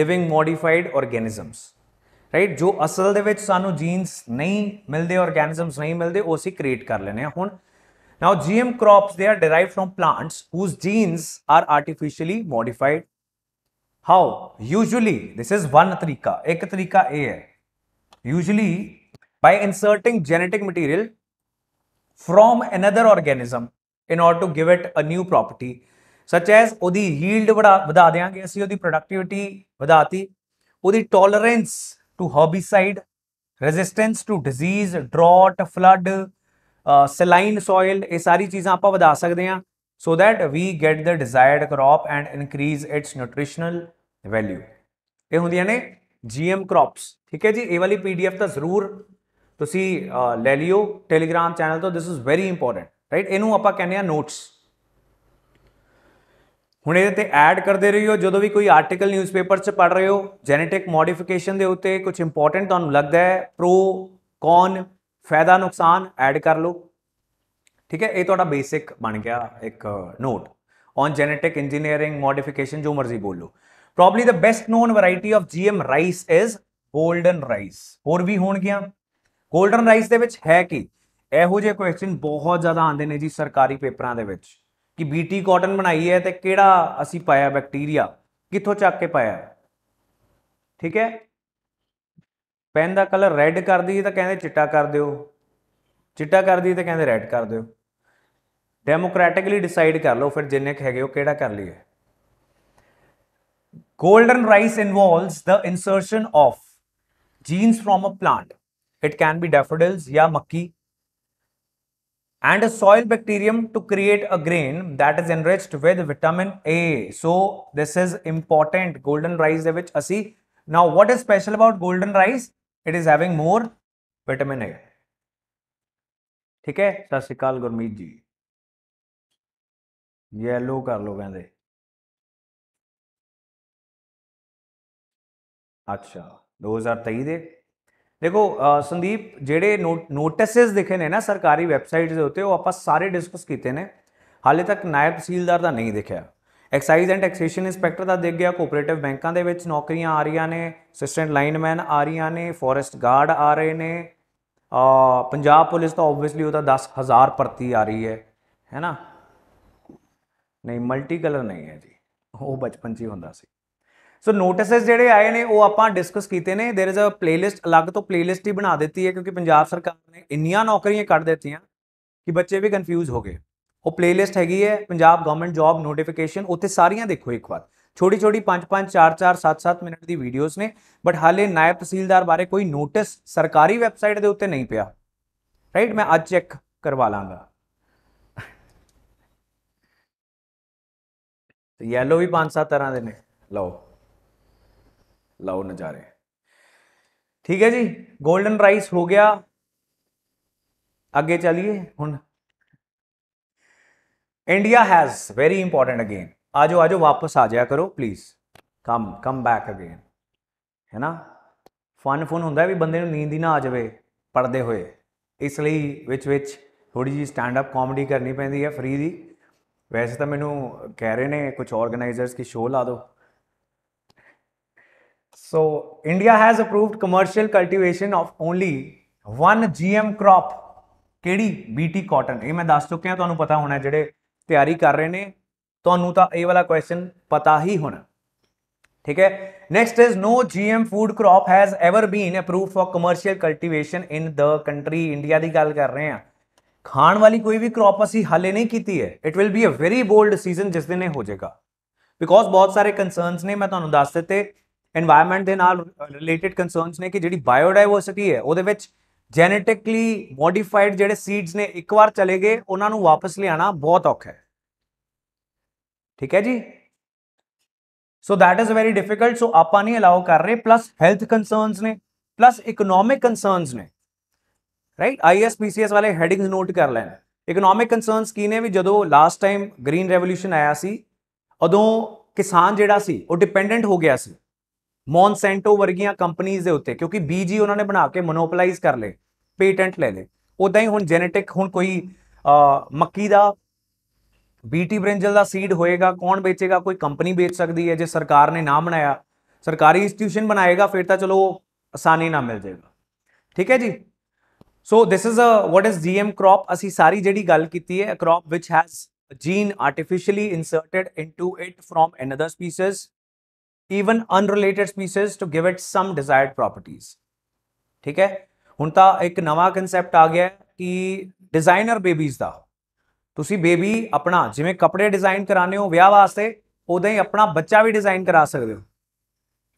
ਲਿਵਿੰਗ ਮੋਡੀਫਾਈਡ ਆਰਗੇਨਿਜ਼ਮਸ ਰਾਈਟ ਜੋ ਅਸਲ ਦੇ ਵਿੱਚ ਸਾਨੂੰ ਜੀਨਸ ਨਹੀਂ ਮਿਲਦੇ ਆਰਗੇਨਿਜ਼ਮਸ ਨਹੀਂ ਮਿਲਦੇ ਉਹ ਅਸੀਂ ਕ੍ਰੀਏਟ ਕਰ ਲੈਨੇ ਹੁਣ now GM crops they are derive from plants whose genes are artificially modified how usually this is one ਤਰੀਕਾ ਇੱਕ ਤਰੀਕਾ ਇਹ ਹੈ usually by inserting genetic material from another organism in order to give it a new property such as odi yield ਵਧਾ ਦੇਾਂਗੇ assi odi productivity ਵਧਾਤੀ odi tolerance to herbicide resistance to disease drought flood saline soil eh sari ਚੀਜ਼ਾਂ ਆਪਾਂ ਵਧਾ sakde ha so that we get the desired crop and increase its nutritional value eh hundiyan ne gm crops theek hai ji eh wali pdf ta zarur ਤੁਸੀਂ ਲੈ ਲਿਓ Telegram channel ਤੋਂ this is very important right ਇਹਨੂੰ ਆਪਾਂ ਕਹਿੰਦੇ ਆ notes ਹੁਣ ਇਹਦੇ ਤੇ ਐਡ ਕਰਦੇ ਰਹੀਓ ਜਦੋਂ ਵੀ ਕੋਈ ਆਰਟੀਕਲ ਨਿਊਜ਼ਪੇਪਰ 'ਚ ਪੜ ਰਹੇ ਹੋ ਜੈਨੇਟਿਕ ਮੋਡੀਫਿਕੇਸ਼ਨ ਦੇ ਉੱਤੇ ਕੁਝ ਇੰਪੋਰਟੈਂਟ ਤੁਹਾਨੂੰ ਲੱਗਦਾ ਹੈ ਪ੍ਰੋ ਕੌਨ ਫਾਇਦਾ ਨੁਕਸਾਨ ਐਡ ਕਰ ਲਓ ਠੀਕ ਹੈ ਇਹ ਤੁਹਾਡਾ ਬੇਸਿਕ ਬਣ ਗਿਆ ਇੱਕ note on genetic engineering modification ਜੋ ਮਰਜ਼ੀ ਬੋਲੋ probably the best known variety of GM rice is golden rice ਹੋਰ ਵੀ ਹੋਣਗੀਆਂ ਗੋਲਡਨ ਰਾਈਸ ਦੇ ਵਿੱਚ ਹੈ ਕੀ ਇਹੋ ਜਿਹੇ ਕੁਐਸਚਨ ਬਹੁਤ ਜ਼ਿਆਦਾ ਆਉਂਦੇ ਨੇ ਜੀ ਸਰਕਾਰੀ ਪੇਪਰਾਂ ਦੇ ਵਿੱਚ ਕਿ ਬੀਟੀ ਕਾਟਨ ਬਣਾਈ ਹੈ ਤੇ ਕਿਹੜਾ ਅਸੀਂ ਪਾਇਆ ਬੈਕਟੀਰੀਆ ਕਿੱਥੋਂ ਚੱਕ ਕੇ ਪਾਇਆ ਠੀਕ ਹੈ ਪੈਨ ਦਾ ਕਲਰ ਰੈੱਡ ਕਰ ਦਈਏ ਤਾਂ ਕਹਿੰਦੇ ਚਿੱਟਾ ਕਰ ਦਿਓ ਚਿੱਟਾ ਕਰ ਦਈਏ ਤਾਂ ਕਹਿੰਦੇ ਰੈੱਡ ਕਰ ਦਿਓ ਡੈਮੋਕ੍ਰੈਟਿਕਲੀ ਡਿਸਾਈਡ ਕਰ ਲਓ ਫਿਰ ਜਿੰਨੇ ਹੈਗੇ ਉਹ ਕਿਹੜਾ ਕਰ ਲਈਏ golden rice involves the insertion of genes from a plant it can be daffodils या मक्की and soil bacterium to create a grain that is enriched with vitamin A so this is important golden rice असी now what is special about golden rice it is having more vitamin A ठीक है सत श्रीकाल गुरमीत जी yellow कर लो कहते अच्छा दो हजार तेई दे ਦੇਖੋ ਸੰਦੀਪ ਜਿਹੜੇ ਨੋਟਿਸਸ ਦਿਖੇ ਨੇ ਨਾ ਸਰਕਾਰੀ ਵੈਬਸਾਈਟਸ ਦੇ ਉੱਤੇ ਉਹ ਆਪਾਂ ਸਾਰੇ ਡਿਸਕਸ ਕੀਤੇ ਨੇ ਹਾਲੇ ਤੱਕ ਨਾਇਬ ਸੀਲਦਾਰ ਦਾ ਨਹੀਂ ਦਿਖਿਆ ਐਕਸਾਈਜ਼ ਐਂਡ ਟੈਕਸੇਸ਼ਨ ਇਨਸਪੈਕਟਰ ਦਾ ਦੇਖ ਗਿਆ ਕੋਆਪਰੇਟਿਵ ਬੈਂਕਾਂ ਦੇ ਵਿੱਚ ਨੌਕਰੀਆਂ ਆ ਰਹੀਆਂ ਨੇ ਅਸਿਸਟੈਂਟ ਲਾਈਨਮੈਨ ਆ ਰਹੀਆਂ ਨੇ ਫੋਰੈਸਟ ਗਾਰਡ ਆ ਰਹੇ ਨੇ ਆ ਪੰਜਾਬ ਪੁਲਿਸ ਤਾਂ ਆਬਵੀਅਸਲੀ ਉਹਦਾ 10000 ਪ੍ਰਤੀ ਆ ਰਹੀ ਹੈ ਹੈਨਾ ਨਹੀਂ ਮਲਟੀ ਕਲਰ ਨਹੀਂ ਹੈ ਜੀ ਉਹ ਬਚਪਨ 'ਚ ਹੀ ਹੁੰਦਾ ਸੀ ਸੋ ਨੋਟਿਸਸ ਜਿਹੜੇ ਆਏ ਨੇ ਉਹ ਆਪਾਂ ਡਿਸਕਸ ਕੀਤੇ ਨੇ देयर इज ਅ ਪਲੇਲਿਸਟ ਅਲੱਗ ਤੋਂ ਪਲੇਲਿਸਟ ਹੀ ਬਣਾ ਦਿੱਤੀ ਹੈ ਕਿਉਂਕਿ ਪੰਜਾਬ ਸਰਕਾਰ ਨੇ ਇੰਨੀਆਂ ਨੌਕਰੀਆਂ ਕੱਢ ਦਿੱਤੀਆਂ ਕਿ ਬੱਚੇ ਵੀ ਕਨਫਿਊਜ਼ ਹੋ ਗਏ ਉਹ ਪਲੇਲਿਸਟ ਹੈਗੀ ਹੈ ਪੰਜਾਬ ਗਵਰਨਮੈਂਟ ਜੌਬ ਨੋਟੀਫਿਕੇਸ਼ਨ ਉੱਥੇ ਸਾਰੀਆਂ ਦੇਖੋ ਇੱਕ ਵਾਰ ਛੋਟੀ ਛੋਟੀ 5 5 4 4 7 7 ਮਿੰਟ ਦੀ ਵੀਡੀਓਜ਼ ਨੇ ਬਟ ਹਾਲੇ ਨਾਇਬ ਤਹਿਸੀਲਦਾਰ ਬਾਰੇ ਕੋਈ ਨੋਟਿਸ ਸਰਕਾਰੀ ਵੈਬਸਾਈਟ ਦੇ ਉੱਤੇ ਨਹੀਂ ਪਿਆ ਰਾਈਟ ਮੈਂ ਅੱਜ ਚੈੱਕ ਕਰਵਾ ਲਾਂਗਾ ਤੇ ਯੈਲੋ ਵੀ 5-7 ਤਰ੍ਹਾਂ ਦੇ ਨੇ ਲਓ ਲਾਓ ਨਜ਼ਾਰੇ ਠੀਕ ਹੈ ਜੀ 골ਡਨ ਰਾਈਸ ਹੋ ਗਿਆ ਅੱਗੇ ਚਲਿਏ ਹੁਣ India has very important again ਆਜੋ ਆਜੋ ਵਾਪਸ ਆ ਜਾਇਆ ਕਰੋ please come come back again ਹੈ ਨਾ ਫਨ ਫਨ ਹੁੰਦਾ ਵੀ ਬੰਦੇ ਨੂੰ ਨੀਂਦ ਹੀ ਨਾ ਆ ਜਾਵੇ ਪੜਦੇ ਹੋਏ ਇਸ ਲਈ ਵਿੱਚ ਵਿੱਚ ਥੋੜੀ ਜੀ ਸਟੈਂਡ ਅਪ ਕਾਮੇਡੀ ਕਰਨੀ ਪੈਂਦੀ ਹੈ ਫ੍ਰੀ ਦੀ ਵੈਸੇ ਤਾਂ ਮੈਨੂੰ ਕਹਿ ਰਹੇ ਨੇ ਕੁਝ ਆਰਗੇਨਾਈਜ਼ਰਸ ਕਿ ਸ਼ੋਅ ਲਾ ਦਿਓ So India has approved commercial cultivation of only one GM crop ਕਿਹੜੀ BT cotton ਇਹ ਮੈਂ ਦੱਸ ਚੁੱਕਿਆ ਤੁਹਾਨੂੰ ਪਤਾ ਹੋਣਾ ਜਿਹੜੇ ਤਿਆਰੀ ਕਰ ਰਹੇ ਨੇ ਤੁਹਾਨੂੰ ਤਾਂ ਇਹ ਵਾਲਾ ਕੁਐਸਚਨ ਪਤਾ ਹੀ ਹੋਣਾ ਠੀਕ ਹੈ next is no GM food crop has ever been approved for commercial cultivation in the country India ਦੀ ਗੱਲ ਕਰ ਰਹੇ ਆ ਖਾਣ ਵਾਲੀ ਕੋਈ ਵੀ crop ਅਸੀਂ ਹਾਲੇ ਨਹੀਂ ਕੀਤੀ ਹੈ it will be a very bold decision ਜਿਸ ਦਿਨ ਇਹ ਹੋ ਜਾਏਗਾ ਬਿਕੋਜ਼ ਬਹੁਤ ਸਾਰੇ ਕਨਸਰਨਸ ਨੇ ਮੈਂ ਤੁਹਾਨੂੰ ਦੱਸ ਦਿੱਤੇ এনवायरमेंट ਦੇ ਨਾਲ ਰਿਲੇਟਡ ਕਨਸਰਨਸ ਨੇ ਕਿ ਜਿਹੜੀ ਬਾਇਓਡਾਇਵਰਸਿਟੀ ਹੈ ਉਹਦੇ ਵਿੱਚ ਜੈਨੇਟਿਕਲੀ ਮੋਡੀਫਾਈਡ ਜਿਹੜੇ ਸੀਡਸ ਨੇ ਇੱਕ ਵਾਰ ਚਲੇ ਗਏ ਉਹਨਾਂ ਨੂੰ ਵਾਪਸ ਲਿਆਣਾ ਬਹੁਤ ਔਖਾ ਹੈ ਠੀਕ ਹੈ ਜੀ so that is very difficult so ਆਪਾਂ ਨਹੀਂ ਅਲਾਉ ਕਰ ਰਹੇ ਪਲੱਸ ਹੈਲਥ ਕਨਸਰਨਸ ਨੇ ਪਲੱਸ ਇਕਨੋਮਿਕ ਕਨਸਰਨਸ ਨੇ ਰਾਈਟ ਆਈਐਸਪੀਸੀਐਸ ਵਾਲੇ ਹੈਡਿੰਗਸ ਨੋਟ ਕਰ ਲੈਣ ਇਕਨੋਮਿਕ ਕਨਸਰਨਸ ਕੀ ਨੇ ਵੀ ਜਦੋਂ ਲਾਸਟ ਟਾਈਮ ਗ੍ਰੀਨ ਰੈਵੋਲੂਸ਼ਨ ਆਇਆ ਸੀ ਉਦੋਂ ਕਿਸਾਨ ਜਿਹੜਾ ਸੀ ਉਹ ਡਿਪੈਂਡੈਂਟ ਹੋ ਗਿਆ ਸੀ ਮੌਨਸੈਂਟੋ ਵਰਗੀਆਂ ਕੰਪਨੀਆਂ ਦੇ ਉੱਤੇ ਕਿਉਂਕਿ ਬੀਜੀ ਉਹਨਾਂ ਨੇ ਬਣਾ ਕੇ ਮੋਨੋਪੋਲਾਈਜ਼ ਕਰ ਲਏ ਪੇਟੈਂਟ ਲੈ ਲਏ ਉਦਾਂ ਹੀ ਹੁਣ ਜੈਨੇਟਿਕ ਹੁਣ ਕੋਈ ਮੱਕੀ ਦਾ ਬੀਟੀ ਬ੍ਰਿੰਜਲ ਦਾ ਸੀਡ ਹੋਏਗਾ ਕੌਣ ਵੇਚੇਗਾ ਕੋਈ ਕੰਪਨੀ ਵੇਚ ਸਕਦੀ ਹੈ ਜੇ ਸਰਕਾਰ ਨੇ ਨਾ ਬਣਾਇਆ ਸਰਕਾਰੀ ਇੰਸਟੀਟਿਊਸ਼ਨ ਬਣਾਏਗਾ ਫਿਰ ਤਾਂ ਚਲੋ ਆਸਾਨੀ ਨਾਲ ਮਿਲ ਜਾਏਗਾ ਠੀਕ ਹੈ ਜੀ so this is a what is GM crop ਅਸੀਂ ਸਾਰੀ ਜਿਹੜੀ ਗੱਲ ਕੀਤੀ ਹੈ ਕ੍ਰੌਪ ਵਿਚ has gene artificially inserted into it from another species even unrelated species to give it some desired properties ਠੀਕ ਹੈ ਹੁਣ ਤਾਂ ਇੱਕ ਨਵਾਂ ਕਨਸੈਪਟ ਆ ਗਿਆ ਕਿ ਡਿਜ਼ਾਈਨਰ ਬੇਬੀਜ਼ ਦਾ ਤੁਸੀਂ ਬੇਬੀ ਆਪਣਾ ਜਿਵੇਂ ਕੱਪੜੇ ਡਿਜ਼ਾਈਨ ਕਰਾਣੇ ਹੋ ਵਿਆਹ ਵਾਸਤੇ ਉਦਾਂ ਹੀ ਆਪਣਾ ਬੱਚਾ ਵੀ ਡਿਜ਼ਾਈਨ ਕਰਾ ਸਕਦੇ ਹੋ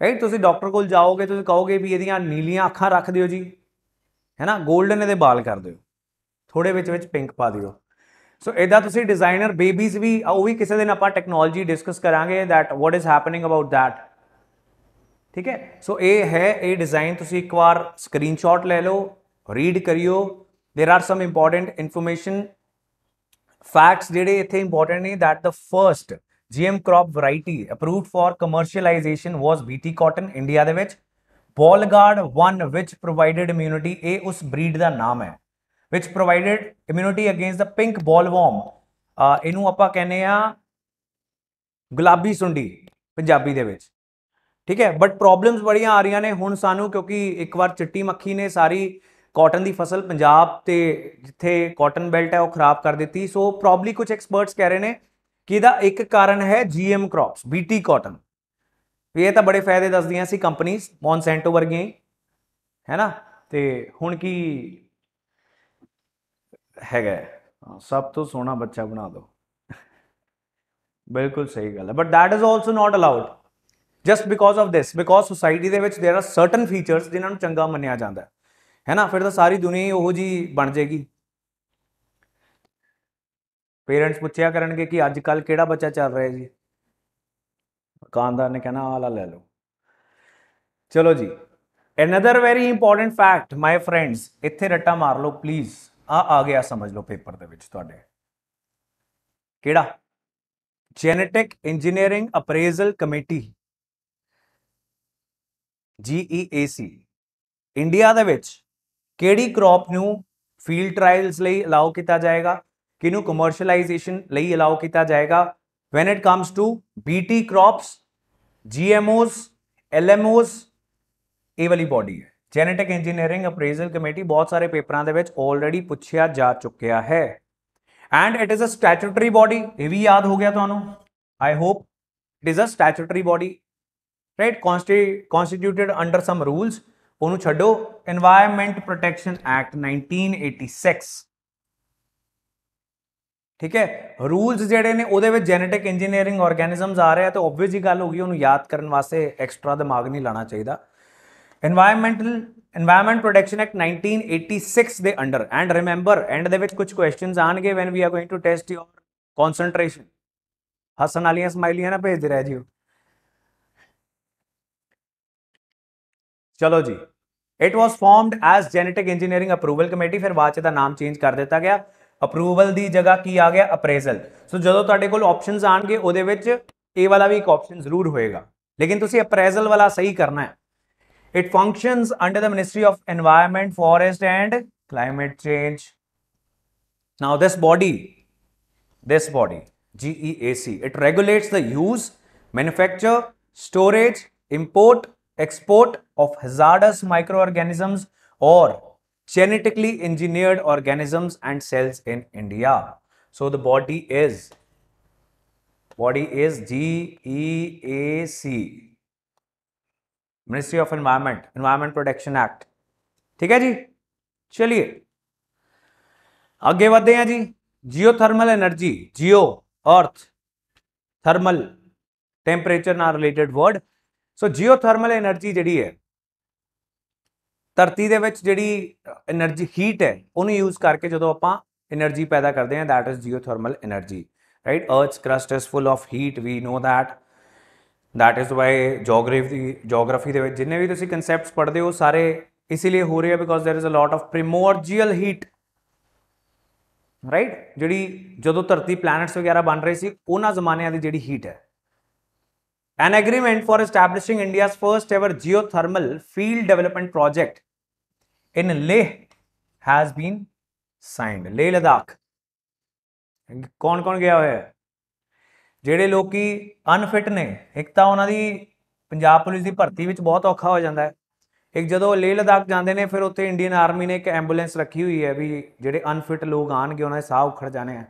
ਹੈ ਤੁਸੀਂ ਡਾਕਟਰ ਕੋਲ ਜਾਓਗੇ ਤੁਸੀਂ ਕਹੋਗੇ ਵੀ ਇਹਦੀਆਂ ਨੀਲੀਆਂ ਅੱਖਾਂ ਰੱਖ ਦਿਓ ਜੀ ਹੈਨਾ 골ਡਨ ਦੇ ਵਾਲ ਕਰ ਦਿਓ ਥੋੜੇ ਵਿੱਚ ਵਿੱਚ ਪਿੰਕ ਪਾ ਦਿਓ ਸੋ ਇਦਾਂ ਤੁਸੀਂ ਡਿਜ਼ਾਈਨਰ ਬੇਬੀਜ਼ ਵੀ ਉਹ ਵੀ ਕਿਸੇ ਦਿਨ ਆਪਾਂ ਟੈਕਨੋਲੋਜੀ ਡਿਸਕਸ ਕਰਾਂਗੇ that what is happening about that ਠੀਕ ਹੈ ਸੋ ਇਹ ਹੈ ਇਹ ਡਿਜ਼ਾਈਨ ਤੁਸੀਂ ਇੱਕ ਵਾਰ ਸਕਰੀਨਸ਼ਾਟ ਲੈ ਲਓ ਰੀਡ ਕਰਿਓ there are some important information facts ਜਿਹੜੇ ਇੱਥੇ ਇੰਪੋਰਟੈਂਟ ਨੇ that the first GM crop variety approved for commercialization was BT cotton India ਦੇ ਵਿੱਚ ਬੋਲਗਾਰਡ 1 which provided immunity ਇਹ ਉਸ ਬਰੀਡ ਦਾ ਨਾਮ ਹੈ which provided immunity against against pink bollworm ਇਹਨੂੰ ਆਪਾਂ ਕਹਿੰਦੇ ਆ ਗੁਲਾਬੀ ਸੁੰਡੀ ਪੰਜਾਬੀ ਦੇ ਵਿੱਚ ਠੀਕ ਹੈ ਬਟ ਪ੍ਰੋਬਲਮਸ ਬੜੀਆਂ ਆ ਰਹੀਆਂ ਨੇ ਹੁਣ ਸਾਨੂੰ ਕਿਉਂਕਿ ਇੱਕ ਵਾਰ ਚਿੱਟੀ ਮੱਖੀ ਨੇ ਸਾਰੀ ਕਾਟਨ ਦੀ ਫਸਲ ਪੰਜਾਬ ਤੇ ਜਿੱਥੇ ਕਾਟਨ ਬੈਲਟ ਹੈ ਉਹ ਖਰਾਬ ਕਰ ਦਿੱਤੀ ਸੋ ਪ੍ਰੋਬਬਲੀ ਕੁਝ ਐਕਸਪਰਟਸ ਕਹਿ ਰਹੇ ਨੇ ਕਿ ਇਹਦਾ ਇੱਕ ਕਾਰਨ ਹੈ ਜੀਐਮ ਕ੍ਰੌਪਸ ਬੀਟੀ ਕਾਟਨ ਇਹ ਤਾਂ ਬੜੇ ਫਾਇਦੇ ਦੱਸਦੀਆਂ ਸੀ ਕੰਪਨੀਆਂ ਮੌਨਸੈਂਟੋ ਵਰਗੀਆਂ ਹੈ ਨਾ ਤੇ ਹੁਣ ਕੀ ਹੈਗਾ ਸਭ ਤੋਂ ਸੋਹਣਾ ਬੱਚਾ ਬਣਾ ਦਿਓ ਬਿਲਕੁਲ ਸਹੀ ਗੱਲ ਹੈ but that is also not allowed just because of this because society ਦੇ ਵਿੱਚ देयर ਆਰ ਸਰਟਨ ਫੀਚਰਸ ਜਿਨ੍ਹਾਂ ਨੂੰ ਚੰਗਾ ਮੰਨਿਆ ਜਾਂਦਾ ਹੈ ਹੈ ਨਾ ਫਿਰ ਤਾਂ ਸਾਰੀ ਦੁਨੀਆ ਹੀ ਉਹੋ ਜੀ ਬਣ ਜਾਏਗੀ ਪੇਰੈਂਟਸ ਪੁੱਛਿਆ ਕਰਨਗੇ ਕਿ ਅੱਜ ਕੱਲ ਕਿਹੜਾ ਬੱਚਾ ਚੱਲ ਰਿਹਾ ਜੀ ਕਾਂਦਾਰ ਨੇ ਕਹਿਣਾ ਆਲਾ ਲੈ ਲਓ ਚਲੋ ਜੀ another very important fact my friends ਇੱਥੇ ਰੱਟਾ ਮਾਰ ਲਓ ਪਲੀਜ਼ ਆ ਆ ਗਿਆ ਸਮਝ ਲਓ ਪੇਪਰ ਦੇ ਵਿੱਚ ਤੁਹਾਡੇ ਕਿਹੜਾ genetic engineering appraisal committee GEAC India ਦੇ ਵਿੱਚ ਕਿਹੜੀ ਕ੍ਰੌਪ ਨੂੰ ਫੀਲਡ ਟ੍ਰਾਇਲਸ ਲਈ ਅਲਾਉ ਕੀਤਾ ਜਾਏਗਾ ਕਿਨੂੰ ਕਮਰਸ਼ੀਅਲਾਈਜੇਸ਼ਨ ਲਈ ਅਲਾਉ ਕੀਤਾ ਜਾਏਗਾ when it comes to BT crops gmos lmos ਇਹ ਵਾਲੀ ਬਾਡੀ ਹੈ ਜੈਨੇਟਿਕ ਇੰਜੀਨੀਅਰਿੰਗ ਅਪਰੇਜ਼ਲ ਕਮੇਟੀ ਬਹੁਤ ਸਾਰੇ ਪੇਪਰਾਂ ਦੇ ਵਿੱਚ ਆਲਰੇਡੀ ਪੁੱਛਿਆ ਜਾ ਚੁੱਕਿਆ ਹੈ and it is a statutory body ਇਹ ਵੀ ਯਾਦ ਹੋ ਗਿਆ ਤੁਹਾਨੂੰ I hope it is a statutory body right constituted under some rules ਉਹਨੂੰ ਛੱਡੋ এনवायरमेंट ਪ੍ਰੋਟੈਕਸ਼ਨ ਐਕਟ 1986 ਠੀਕ ਹੈ ਰੂਲਸ ਜਿਹੜੇ ਨੇ ਉਹਦੇ ਵਿੱਚ ਜੈਨੇਟਿਕ ਇੰਜੀਨੀਅਰਿੰਗ ਆਰਗੇਨਿਜ਼ਮਸ ਆ ਰਹੇ ਆ ਤੇ ਆਬਵੀਅਸ ਹੀ ਗੱਲ ਹੋ ਗਈ ਉਹਨੂੰ ਯਾਦ ਕਰਨ ਵਾਸਤੇ ਐਕਸਟਰਾ ਦਿਮਾਗ ਨਹੀਂ ਲਾਣਾ ਚਾਹੀਦਾ environmental environment protection act 1986 they under and remember end ਦੇ ਵਿੱਚ ਕੁਝ ਕੁਐਸਚਨਸ ਆਣਗੇ when we are going to test your concentration Hasan ਵਾਲੀਆਂ ਸਮਾਈਲੀਆਂ ਨਾ ਭੇਜਦੇ ਰਹਿ ਜਿਓ ਚਲੋ ਜੀ it was formed as genetic engineering approval committee ਫਿਰ ਬਾਅਦ ਚ ਦਾ ਨਾਮ ਚੇਂਜ ਕਰ ਦਿੱਤਾ ਗਿਆ ਅਪਰੂਵਲ ਦੀ ਜਗ੍ਹਾ ਕੀ ਆ ਗਿਆ ਅਪਰੇਜ਼ਲ ਸੋ ਜਦੋਂ ਤੁਹਾਡੇ ਕੋਲ ਆਪਸ਼ਨਸ ਆਣਗੇ ਉਹਦੇ ਵਿੱਚ ਇਹ ਵਾਲਾ ਵੀ ਇੱਕ ਆਪਸ਼ਨ ਜ਼ਰੂਰ ਹੋਏਗਾ ਲੇਕਿਨ ਤੁਸੀਂ ਅਪਰੇਜ਼ਲ ਵਾਲਾ ਸਹੀ ਕਰਨਾ ਹੈ It functions under the Ministry of Environment, Forest and Climate Change. Now this body, this body, GEAC, it regulates the use, manufacture, storage, import, export of hazardous microorganisms or genetically engineered organisms and cells in India. So the body is, body is GEAC. Ministry of environment environment protection act ठीक है जी चलिए आगे बढ़ते हैं जी geothermal energy geo earth thermal temperature ਨਾਲ related word so geothermal energy ਜਿਹੜੀ ਹੈ ਧਰਤੀ ਦੇ ਵਿੱਚ ਜਿਹੜੀ એનર્ਜੀ ਹੀਟ ਹੈ ਉਹਨੂੰ ਯੂਜ਼ ਕਰਕੇ ਜਦੋਂ ਆਪਾਂ એનર્ਜੀ ਪੈਦਾ ਕਰਦੇ ਹਾਂ that is geothermal energy right earth's crust is full of heat we know that that is why geography geography ਦੇ ਵਿੱਚ ਜਿੰਨੇ ਵੀ ਤੁਸੀਂ ਕਨਸੈਪਟਸ ਪੜ੍ਹਦੇ ਹੋ ਸਾਰੇ ਇਸ ਲਈ ਹੋ ਰਹੇ ਆ because there is a lot of primordial heat right ਜਿਹੜੀ ਜਦੋਂ ਧਰਤੀ ਪਲੈਨਟਸ ਵਗੈਰਾ ਬਣ ਰਹੇ ਸੀ ਉਹਨਾਂ ਜ਼ਮਾਨਿਆਂ ਦੀ ਜਿਹੜੀ ਹੀਟ ਹੈ an agreement for establishing India's first ever geothermal field development project in Leh has been signed. Leh Ladakh. कौन कौन गया हुआ है ਜਿਹੜੇ ਲੋਕੀ ਅਨਫਿਟ ਨੇ ਇੱਕ ਤਾਂ ਉਹਨਾਂ ਦੀ ਪੰਜਾਬ ਪੁਲਿਸ ਦੀ ਭਰਤੀ ਵਿੱਚ ਬਹੁਤ ਔਖਾ ਹੋ ਜਾਂਦਾ ਹੈ ਇੱਕ ਜਦੋਂ ਲੇਹ ਲਦਾਖ ਜਾਂਦੇ ਨੇ ਫਿਰ ਉੱਥੇ ਇੰਡੀਅਨ ਆਰਮੀ ਨੇ ਇੱਕ ਐਂਬੂਲੈਂਸ ਰੱਖੀ ਹੋਈ ਹੈ ਵੀ ਜਿਹੜੇ ਅਨਫਿਟ ਲੋਕ ਆਣਗੇ ਉਹਨਾਂ ਦੇ ਸਾਹ ਉਖੜ ਜਾਣੇ ਆ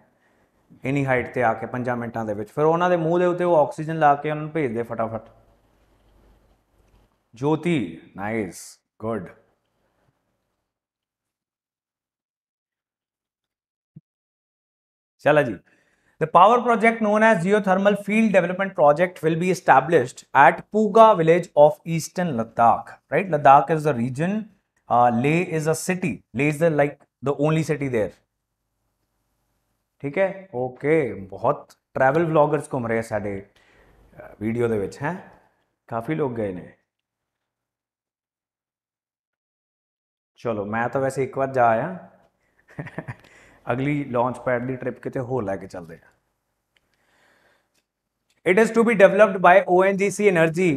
ਇਨੀ ਹਾਈਟ ਤੇ ਆ ਕੇ 5 ਮਿੰਟਾਂ ਦੇ ਵਿੱਚ ਫਿਰ ਉਹਨਾਂ ਦੇ ਮੂੰਹ ਦੇ ਉੱਤੇ ਉਹ ਆਕਸੀਜਨ ਲਾ ਕੇ ਉਹਨਾਂ ਨੂੰ ਭੇਜਦੇ ਫਟਾਫਟ ਜੋਤੀ ਨਾਈਸ ਗੁੱਡ ਚਲਾ ਜੀ The power project known as Geothermal Field Development Project will be established at Puga village of eastern Ladakh. Right, Ladakh is the region. Uh, Leh is a city. Leh is the like the only city there. ठीक है okay बहुत travel vloggers घूम रहे साडे video ਦੇ ਵਿੱਚ ਹੈ ਕਾਫੀ ਲੋਕ ਗਏ ਨੇ ਚਲੋ ਮੈਂ ਤਾਂ ਵੈਸੇ ਇੱਕ ਵਾਰ ਜਾ ਆਇਆ ਅਗਲੀ ਲਾਂਚ ਪੈਡ ਦੀ ਟ੍ਰਿਪ ਕਿਤੇ ਹੋਰ ਲੈ ਕੇ ਚੱਲਦੇ ਆ it is to be developed by ONGC energy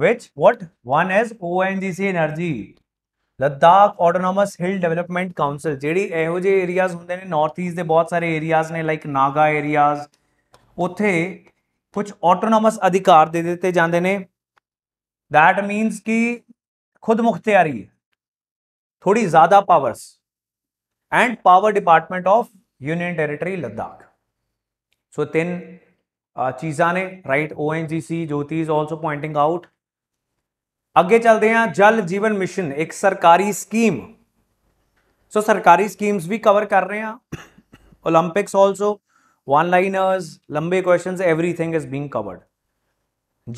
ਵਿਚ what one as ONGC energy Ladakh autonomous hill development council ਜਿਹੜੀ ਇਹੋ ਜਿਹੇ ਏਰੀਆਜ਼ ਹੁੰਦੇ ਨੇ ਨਾਰਥ ਈਸਟ ਦੇ ਬਹੁਤ ਸਾਰੇ ਏਰੀਆਜ਼ ਨੇ ਲਾਈਕ ਨਾਗਾ ਏਰੀਆਜ਼ ਉੱਥੇ ਕੁਝ ਆਟੋਨੋਮਸ ਅਧਿਕਾਰ ਦੇ ਦਿੱਤੇ ਜਾਂਦੇ ਨੇ that ਮੀਨਸ ਕਿ ਖੁਦ ਮੁਖਤਿਆਰੀ ਥੋੜੀ ਜ਼ਿਆਦਾ powers and Power Department of Union Territory Ladakh. So then uh, चीज़ाने right ONGC Jyoti is also pointing out. आगे चलते हैं जल जीवन मिशन एक सरकारी स्कीम सो so, सरकारी स्कीम्स भी कवर कर रहे हैं ओलंपिक्स ऑल्सो वन लाइनर्स लंबे question everything is being covered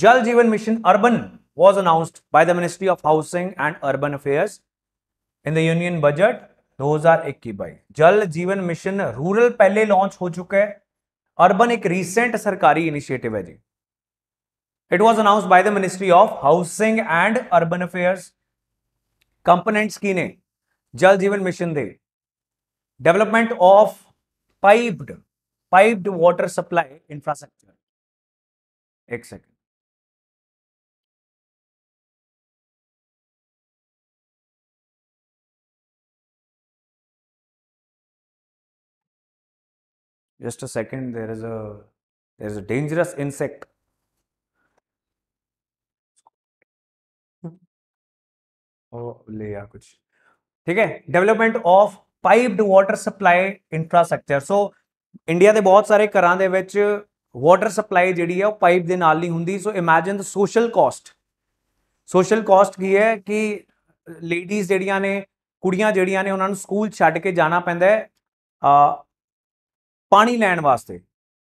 Jal Jeevan mission urban was announced by the ministry of housing and urban affairs in the union budget 2021 बाईस जल जीवन मिशन रूरल पहले launch हो चुका है अर्बन एक रीसेंट सरकारी इनिशिएटिव है जी it was announce by the ministry of housing and urban affairs components की ने Jal Jeevan mission the development of piped piped water supply infrastructure एक second just a second there is a there is a dangerous insect oh, ले या कुछ ਠੀਕ ਹੈ development of piped water supply infrastructure so India ਦੇ ਬਹੁਤ ਸਾਰੇ ਘਰਾਂ ਦੇ ਵਿੱਚ ਵਾਟਰ ਸਪਲਾਈ ਜਿਹੜੀ ਹੈ ਉਹ ਪਾਈਪ ਦੇ ਨਾਲ ਨਹੀਂ ਹੁੰਦੀ so imagine the social cost social cost ਕੀ ਹੈ ਕਿ ਲੇਡੀਜ਼ ਜਿਹੜੀਆਂ ਨੇ ਕੁੜੀਆਂ ਜਿਹੜੀਆਂ ਨੇ ਉਹਨਾਂ ਨੂੰ ਸਕੂਲ ਛੱਡ ਕੇ ਜਾਣਾ ਪੈਂਦਾ ਹੈ ਪਾਣੀ ਲੈਣ ਵਾਸਤੇ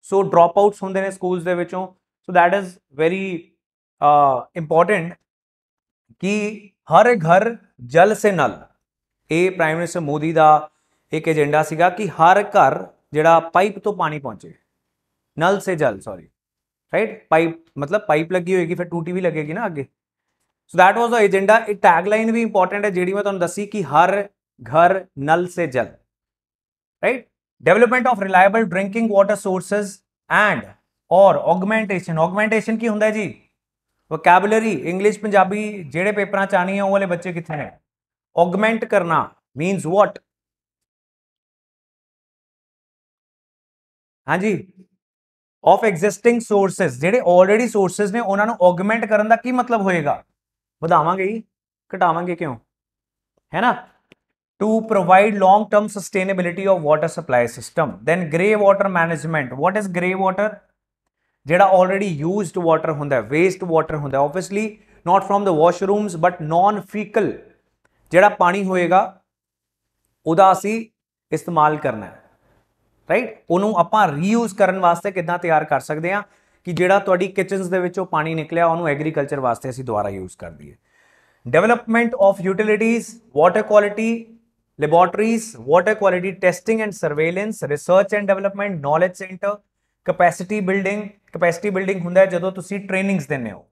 ਸੋ ਡ੍ਰੌਪ ਆਊਟਸ ਹੁੰਦੇ ਨੇ ਸਕੂਲਸ ਦੇ ਵਿੱਚੋਂ so that is very important ਕਿ ਹਰ ਘਰ ਜਲ ਸੇ ਨਲ ਇਹ ਪ੍ਰਾਈਮ ਮਿਨਿਸਟਰ ਮੋਦੀ ਦਾ ਇੱਕ ਏਜੰਡਾ ਸੀਗਾ ਕਿ ਹਰ ਘਰ ਜਿਹੜਾ ਪਾਈਪ ਤੋਂ ਪਾਣੀ ਪਹੁੰਚੇ ਨਲ ਸੇ ਜਲ ਸੌਰੀ ਰਾਈਟ ਪਾਈਪ ਮਤਲਬ ਪਾਈਪ ਲੱਗੀ ਹੋਏਗੀ ਫਿਰ ਟੂਟੀ ਵੀ ਲੱਗੇਗੀ ਨਾ ਅੱਗੇ so that was the agenda ਇਹ ਟੈਗ ਲਾਈਨ ਵੀ ਇੰਪੋਰਟੈਂਟ ਹੈ ਜਿਹੜੀ ਮੈਂ ਤੁਹਾਨੂੰ ਦੱਸੀ ਕਿ ਹਰ ਘਰ ਨਲ ਸੇ ਜਲ right development of reliable drinking water sources and और ऑगमेंटेशन ऑगमेंटेशन की होंगे जी वोकैबलरी इंग्लिश पंजाबी जेडे पेपर है वो वाले बच्चे कितने हैं ऑगमेंट करना मीनस वॉट हाँ जी ऑफ एग्जिस्टिंग सोर्सेज जेडे ऑलरेडी सोर्सेज ने उन्होंने ऑगमेंट करने का की मतलब होएगा बधावे जी घटावे क्यों है ना to provide long-term sustainability of water supply system. Then grey water management. What is grey water? ਜਿਹੜਾ ਆਲਰੇਡੀ ਯੂਜ਼ਡ ਵਾਟਰ ਹੁੰਦਾ ਹੈ ਵੇਸਟ ਵਾਟਰ ਹੁੰਦਾ ਹੈ obviously not from the washrooms but non faecal ਜਿਹੜਾ ਪਾਣੀ ਹੋਏਗਾ ਉਹਦਾ ਅਸੀਂ ਇਸਤੇਮਾਲ ਕਰਨਾ ਹੈ ਰਾਈਟ ਉਹਨੂੰ ਆਪਾਂ ਰੀਯੂਜ਼ ਕਰਨ ਵਾਸਤੇ ਕਿੱਦਾਂ ਤਿਆਰ ਕਰ ਸਕਦੇ ਆ ਕਿ ਜਿਹੜਾ ਤੁਹਾਡੀ ਕਿਚਨਸ ਦੇ ਵਿੱਚੋਂ ਪਾਣੀ ਨਿਕਲਿਆ ਉਹਨੂੰ ਐਗਰੀਕਲਚਰ ਵਾਸਤੇ ਅਸੀਂ ਦੁਬਾਰਾ ਯੂਜ਼ ਕਰ ਦਈਏ development of utilities water quality laboratories, water quality testing and surveillance, research and development, knowledge center, capacity building, capacity building ਹੁੰਦਾ ਜਦੋਂ ਤੁਸੀਂ ਟ੍ਰੇਨਿੰਗਸ ਦਿੰਦੇ ਹੋ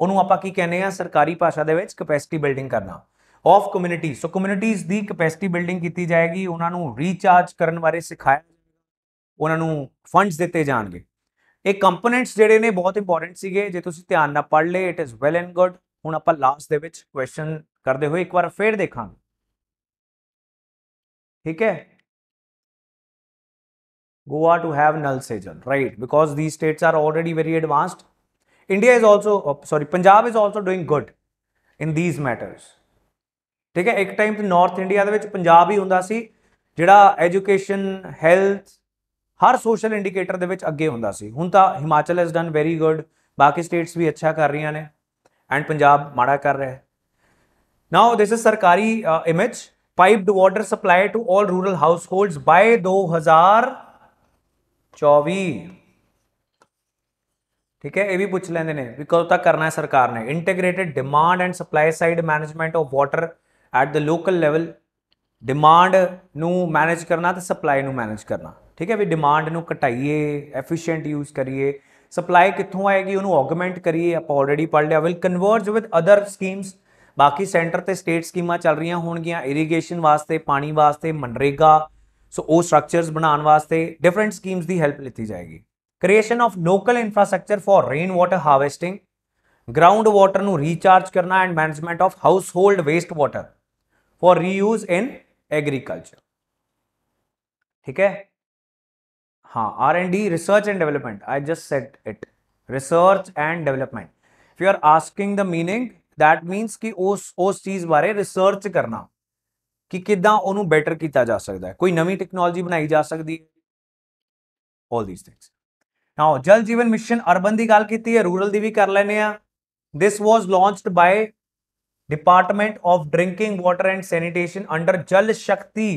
ਉਹਨੂੰ ਆਪਾਂ ਕੀ ਕਹਿੰਦੇ ਆ ਸਰਕਾਰੀ ਭਾਸ਼ਾ ਦੇ ਵਿੱਚ capacity ਬਿਲਡਿੰਗ ਕਰਨਾ ਆਫ ਕਮਿਊਨਿਟੀ ਸੋ ਕਮਿਊਨਿਟੀਜ਼ ਦੀ ਕਪੈਸਿਟੀ ਬਿਲਡਿੰਗ ਕੀਤੀ ਜਾਏਗੀ ਉਹਨਾਂ ਨੂੰ ਰੀਚਾਰਜ ਕਰਨ ਬਾਰੇ ਸਿਖਾਇਆ ਜਾਏਗਾ ਉਹਨਾਂ ਨੂੰ ਫੰਡਸ ਦਿੱਤੇ ਜਾਣਗੇ ਇਹ ਕੰਪੋਨੈਂਟਸ ਜਿਹੜੇ ਨੇ ਬਹੁਤ ਇੰਪੋਰਟੈਂਟ ਸੀਗੇ ਜੇ ਤੁਸੀਂ ਧਿਆਨ ਨਾਲ ਪੜ੍ਹ ਲਏ it is well and good ਹੁਣ ਆਪਾਂ ਲਾਸਟ ਦੇ ਵਿੱਚ ਕੁਐਸਚਨ ਕਰਦੇ ਹੋਏ ਇੱਕ ਵਾਰ ਫੇਰ ਦੇਖਾਂਗੇ ठीक है Goa to have null sejal, right? Because these states are already very advanced. India is also, oh, sorry, Punjab is also doing good in these matters. ਠੀਕ ਹੈ ਇੱਕ ਟਾਈਮ ਤੇ ਨਾਰਥ ਇੰਡੀਆ ਦੇ ਵਿੱਚ ਪੰਜਾਬ ਹੀ ਹੁੰਦਾ ਸੀ ਜਿਹੜਾ ਐਜੂਕੇਸ਼ਨ ਹੈਲਥ ਹਰ ਸੋਸ਼ਲ ਇੰਡੀਕੇਟਰ ਦੇ ਵਿੱਚ ਅੱਗੇ ਹੁੰਦਾ ਸੀ ਹੁਣ ਤਾਂ Himachal has done very good ਬਾਕੀ ਸਟੇਟਸ ਵੀ ਅੱਛਾ ਕਰ ਰਹੀਆਂ ਨੇ ਐਂਡ ਪੰਜਾਬ ਮਾੜਾ ਕਰ ਰਿਹਾ ਹੈ ਨਾਓ ਦਿਸ ਇਜ਼ ਸਰਕਾਰੀ image piped water supply to all rural household by दो हजार चौबीस ठीक है ये भी पूछ लेंगे ने बिकॉज तक करना है सरकार ने integrated demand and supply side management of water at the local level demand ਨੂੰ ਮੈਨੇਜ ਕਰਨਾ सप्लाई मैनेज करना ठीक है भी डिमांड ਵੀ ਡਿਮਾਂਡ यूज़ करिए सप्लाई कितों आएगी ऑगमेंट करिए आप ऑलरेडी पढ़ लिया will converge with other schemes ਬਾਕੀ ਸੈਂਟਰ ਤੇ ਸਟੇਟ ਸਕੀਮਾਂ ਚੱਲ ਰਹੀਆਂ ਹੋਣਗੀਆਂ ਇਰੀਗੇਸ਼ਨ ਵਾਸਤੇ ਪਾਣੀ ਵਾਸਤੇ ਮਨਰੇਗਾ ਸੋ ਉਹ ਸਟਰਕਚਰਸ ਬਣਾਉਣ ਵਾਸਤੇ ਡਿਫਰੈਂਟ ਸਕੀਮਸ ਦੀ ਹੈਲਪ ਲਈ ਜਾਏਗੀ creation of local infrastructure for rain water harvesting ground water ਨੂੰ ਰੀਚਾਰਜ ਕਰਨਾ and management of household waste water for reuse in agriculture ਠੀਕ ਹੈ ਹਾਂ R and D research and development I just said it research and development if you are asking the meaning that means ਕਿ ਉਸ ਉਸ ਚੀਜ਼ ਬਾਰੇ research ਕਰਨਾ ਕਿ ਕਿਦਾਂ ਉਹਨੂੰ ਬੈਟਰ ਕੀਤਾ ਜਾ ਸਕਦਾ ਹੈ ਕੋਈ ਨਵੀਂ ਟੈਕਨੋਲੋਜੀ ਬਣਾਈ ਜਾ ਸਕਦੀ ਹੈ 올 ਥੀਸ ਥਿੰਗਸ ਨਾਓ ਜਲ ਜੀਵਨ ਮਿਸ਼ਨ ਅਰਬਨ ਦੀ ਗੱਲ ਕੀਤੀ ਹੈ ਰੂਰਲ ਦੀ ਵੀ ਕਰ ਲੈਨੇ ਆ this was launched by department of drinking water and sanitation under jal shakti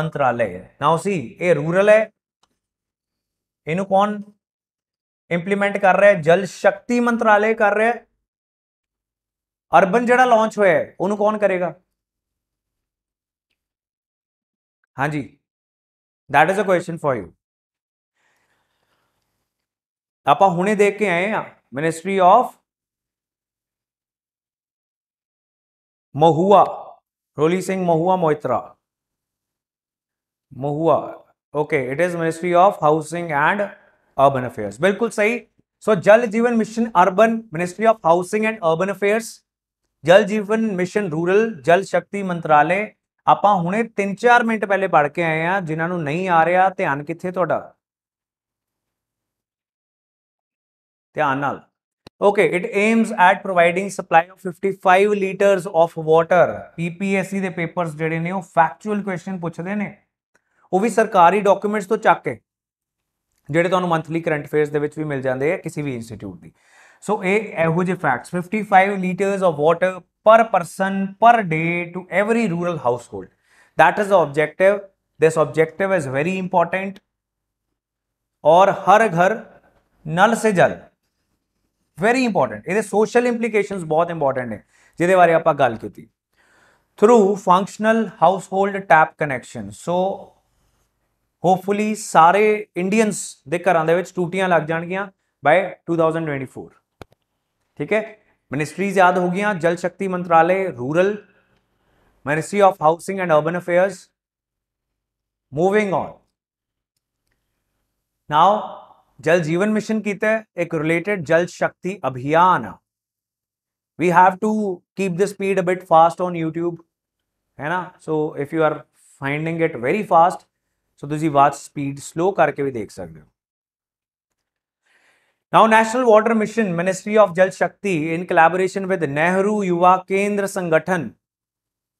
mantralay ਨਾਓ ਸੀ ਇਹ ਰੂਰਲ ਹੈ ਇਹਨੂੰ ਕੌਣ ਇੰਪਲੀਮੈਂਟ ਕਰ ਰਿਹਾ ਹੈ ਜਲ ਸ਼ਕਤੀ ਮੰਤਰਾਲੇ ਕਰ ਰਿਹਾ ਹੈ अर्बन जरा लॉन्च ਹੋਇਆ कौन करेगा हाँ जी that is a question for you आप हमने देख के आए हैं ministry of Mahua Roli Singh Mahua Mohitra Mahua okay it is ministry of housing and urban affairs बिल्कुल सही so so, Jal Jeevan mission urban ministry of housing and urban affairs Jal Jeevan mission rural ਜਲ ਸ਼ਕਤੀ ਮੰਤਰਾਲੇ ਆਪਾਂ ਹੁਣੇ 3-4 ਮਿੰਟ ਪਹਿਲੇ ਪੜ ਕੇ ਆਏ ਆ ਜਿਨ੍ਹਾਂ ਨੂੰ ਨਹੀਂ ਆ ਰਿਹਾ ਧਿਆਨ ਕਿੱਥੇ ਤੁਹਾਡਾ ਧਿਆਨ ਨਾਲ okay it aims at providing supply of 55 liters of water ppsc ਦੇ ਪੇਪਰਸ ਜਿਹੜੇ ਨੇ ਉਹ ਫੈਕਚੁਅਲ ਕੁਐਸਚਨ ਪੁੱਛਦੇ ਨੇ ਉਹ ਵੀ ਸਰਕਾਰੀ ਡਾਕੂਮੈਂਟਸ ਤੋਂ ਚੱਕ ਕੇ ਜਿਹੜੇ ਤੁਹਾਨੂੰ ਮੰਥਲੀ ਕਰੰਟ ਅਫੇਅਰਸ ਦੇ ਵਿੱਚ ਵੀ ਮਿਲ ਜਾਂਦੇ ਆ ਕਿਸੇ ਵੀ ਇੰਸਟੀਚਿਊਟ ਦੀ ਸੋ ਇਹ ਇਹੋ ਜਿਹੇ facts 55 litres of water per person per day to every rural household. That is the objective. This objective is very important. और हर घर नल से जल वेरी इंपॉर्टेंट ये सोशल इंप्लीकेशन बहुत इंपॉर्टेंट ने जिदे बारे आप गल की through functional household tap connection so hopefully सारे इंडियंस के घर टूटियां लग जाएगियाँ बाय 2024 ठीक है मिनिस्ट्रीज याद हो गया जल शक्ति मंत्रालय rural ministry of housing and urban affairs moving on now Jal Jeevan mission की तरह एक related Jal Shakti Abhiyan we have to keep the speed bit fast on YouTube है ना so if you are finding it very fast so तुझी watch speed slow करके भी देख सकते हो Now, National Water Mission, Ministry of Jal Shakti, in collaboration with Nehru Yuva Kendra Sangathan,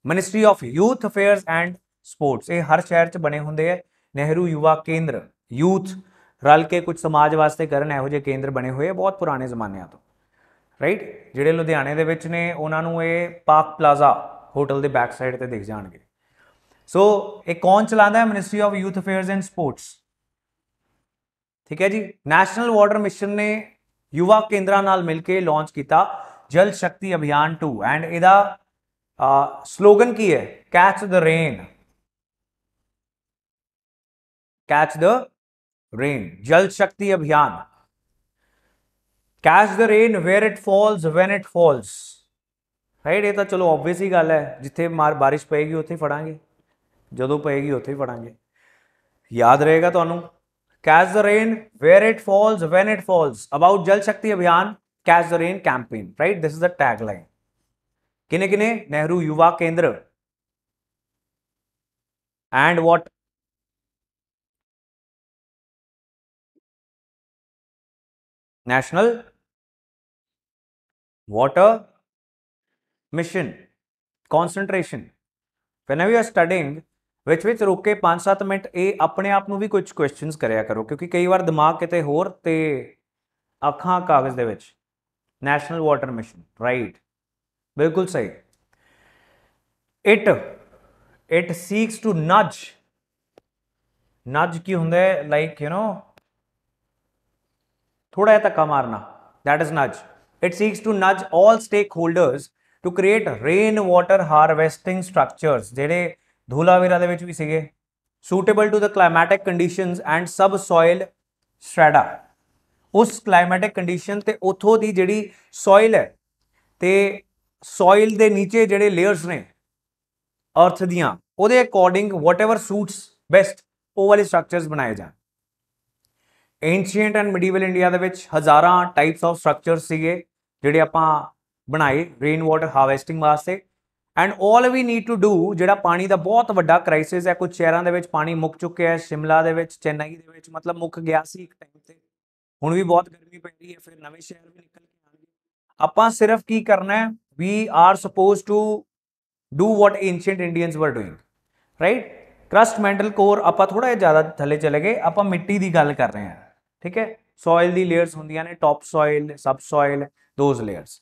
Ministry of Youth Affairs and Sports, ਇਹ ਹਰ ਸ਼ਹਿਰ 'ਚ ਬਣੇ ਹੁੰਦੇ ਆ ਨਹਿਰੂ ਯੁਵਾ ਕੇਂਦਰ ਯੂਥ ਰਲ ਕੇ ਕੁਝ ਸਮਾਜ ਵਾਸਤੇ ਕਰਨ ਇਹੋ ਜਿਹੇ ਕੇਂਦਰ ਬਣੇ ਹੋਏ ਬਹੁਤ ਪੁਰਾਣੇ ਜ਼ਮਾਨਿਆਂ ਤੋਂ ਰਾਈਟ ਜਿਹੜੇ ਲੁਧਿਆਣੇ ਦੇ ਵਿੱਚ ਨੇ ਉਹਨਾਂ ਨੂੰ ਇਹ ਪਾਰਕ ਪਲਾਜ਼ਾ ਹੋਟਲ ਦੇ ਬੈਕ ਸਾਈਡ ਤੇ ਦਿਖ ਜਾਣਗੇ ਸੋ ਇਹ ਕੌਣ ਚਲਾਉਂਦਾ ਹੈ ministry of youth affairs and sports ਠੀਕ ਹੈ ਜੀ ਨੈਸ਼ਨਲ ਵਾਟਰ ਮਿਸ਼ਨ ਨੇ ਯੁਵਾ ਕੇਂਦਰਾਂ ਨਾਲ ਮਿਲ ਕੇ ਲਾਂਚ ਕੀਤਾ ਜਲ ਸ਼ਕਤੀ ਅਭਿਆਨ 2 ਐਂਡ ਇਹਦਾ ਸਲੋਗਨ ਕੀ ਹੈ catch the rain catch the rain Jal Shakti Abhiyan catch the rain where it falls when it falls right ਇਹ ਤਾਂ ਚਲੋ ਆਬਵੀਅਸ ਹੀ ਗੱਲ ਹੈ ਜਿੱਥੇ ਮਾਰ ਬਾਰਿਸ਼ ਪਏਗੀ ਉੱਥੇ ਫੜਾਂਗੇ ਜਦੋਂ ਪਏਗੀ ਉੱਥੇ ਹੀ ਫੜਾਂਗੇ ਯਾਦ ਰਹੇਗਾ ਤੁਹਾਨੂੰ Catch the rain, where it falls, when it falls. About Jal Shakti Abhiyan, Catch the Rain campaign, right? This is the tagline. Kine kine? Nehru Yuva Kendra. And what National Water Mission Concentration. Whenever you are studying ਵਿੱਚ ਵਿੱਚ ਰੁਕ ਕੇ 5-7 minute ਇਹ ਆਪਣੇ ਆਪ ਨੂੰ ਵੀ ਕੁਝ questions ਕਰਿਆ ਕਰੋ ਕਿਉਂਕਿ ਕਈ ਵਾਰ ਦਿਮਾਗ ਕਿਤੇ ਹੋਰ ਤੇ ਅੱਖਾਂ ਕਾਗਜ਼ ਦੇ ਵਿੱਚ ਨੈਸ਼ਨਲ ਵਾਟਰ ਮਿਸ਼ਨ ਰਾਈਟ ਬਿਲਕੁਲ ਸਹੀ it it seeks to nudge nudge ਕੀ ਹੁੰਦਾ ਹੈ ਲਾਈਕ ਯੂ نو ਥੋੜਾ ਜਿਹਾ ਧੱਕਾ ਮਾਰਨਾ that is nudge it seeks to nudge all stakeholders to create rain water harvesting structures ਜਿਹੜੇ Dholavira ਦੇ ਵਿੱਚ ਵੀ ਸੀਗੇ suitable to the climatic conditions and subsoil strata ਉਸ ਕਲਾਈਮੈਟਿਕ ਕੰਡੀਸ਼ਨ ਤੇ ਉਥੋਂ ਦੀ ਜਿਹੜੀ ਸੋਇਲ ਹੈ ਤੇ ਸੋਇਲ ਦੇ ਨੀਚੇ ਜਿਹੜੇ ਲੇਅਰਸ ਨੇ ਅਰਥ ਦੀਆਂ ਉਹਦੇ ਅਕੋਰਡਿੰਗ ਵਾਟਐਵਰ ਸੂਟਸ ਬੈਸਟ ਉਹ ਵਾਲੇ ਸਟਰਕਚਰਸ ਬਣਾਏ ਜਾਣ ਐਂਸ਼ੀਐਂਟ ਐਂਡ ਮੀਡੀਵਲ ਇੰਡੀਆ ਦੇ ਵਿੱਚ ਹਜ਼ਾਰਾਂ ਟਾਈਪਸ ਆਫ ਸਟਰਕਚਰਸ ਸੀਗੇ ਜਿਹੜੇ ਆਪਾਂ ਬਣਾਏ ਰੇਨ ਵਾਟਰ ਹਾਰਵੈਸਟਿੰਗ ਵਾਸਤੇ and 올 we need to do ਜਿਹੜਾ ਪਾਣੀ ਦਾ ਬਹੁਤ ਵੱਡਾ ਕ੍ਰਾਈਸਿਸ ਹੈ ਕੁਝ ਸ਼ਹਿਰਾਂ ਦੇ ਵਿੱਚ ਪਾਣੀ ਮੁੱਕ ਚੁੱਕਿਆ ਹੈ ਸ਼ਿਮਲਾ ਦੇ ਵਿੱਚ ਚੇਨਈ ਦੇ ਵਿੱਚ ਮਤਲਬ ਮੁੱਕ ਗਿਆ ਸੀ ਇੱਕ ਟਾਈਮ ਤੇ ਹੁਣ ਵੀ ਬਹੁਤ ਗਰਮੀ ਪੈ ਰਹੀ ਹੈ ਫਿਰ ਨਵੇਂ ਸ਼ਹਿਰ ਵੀ ਨਿਕਲ ਕੇ ਆਣਗੇ ਆਪਾਂ ਸਿਰਫ ਕੀ ਕਰਨਾ ਹੈ we are suppose to do what ancient Indians were doing right crust mantle core ਆਪਾਂ ਥੋੜਾ ਜਿਹਾ ਜ਼ਿਆਦਾ ਥੱਲੇ ਚਲੇ ਗਏ ਆਪਾਂ ਮਿੱਟੀ ਦੀ ਗੱਲ ਕਰ ਰਹੇ ਹਾਂ ਠੀਕ ਹੈ ਸੋਇਲ ਦੀ ਲੇਅਰਸ ਹੁੰਦੀਆਂ ਨੇ top soil sub soil those layers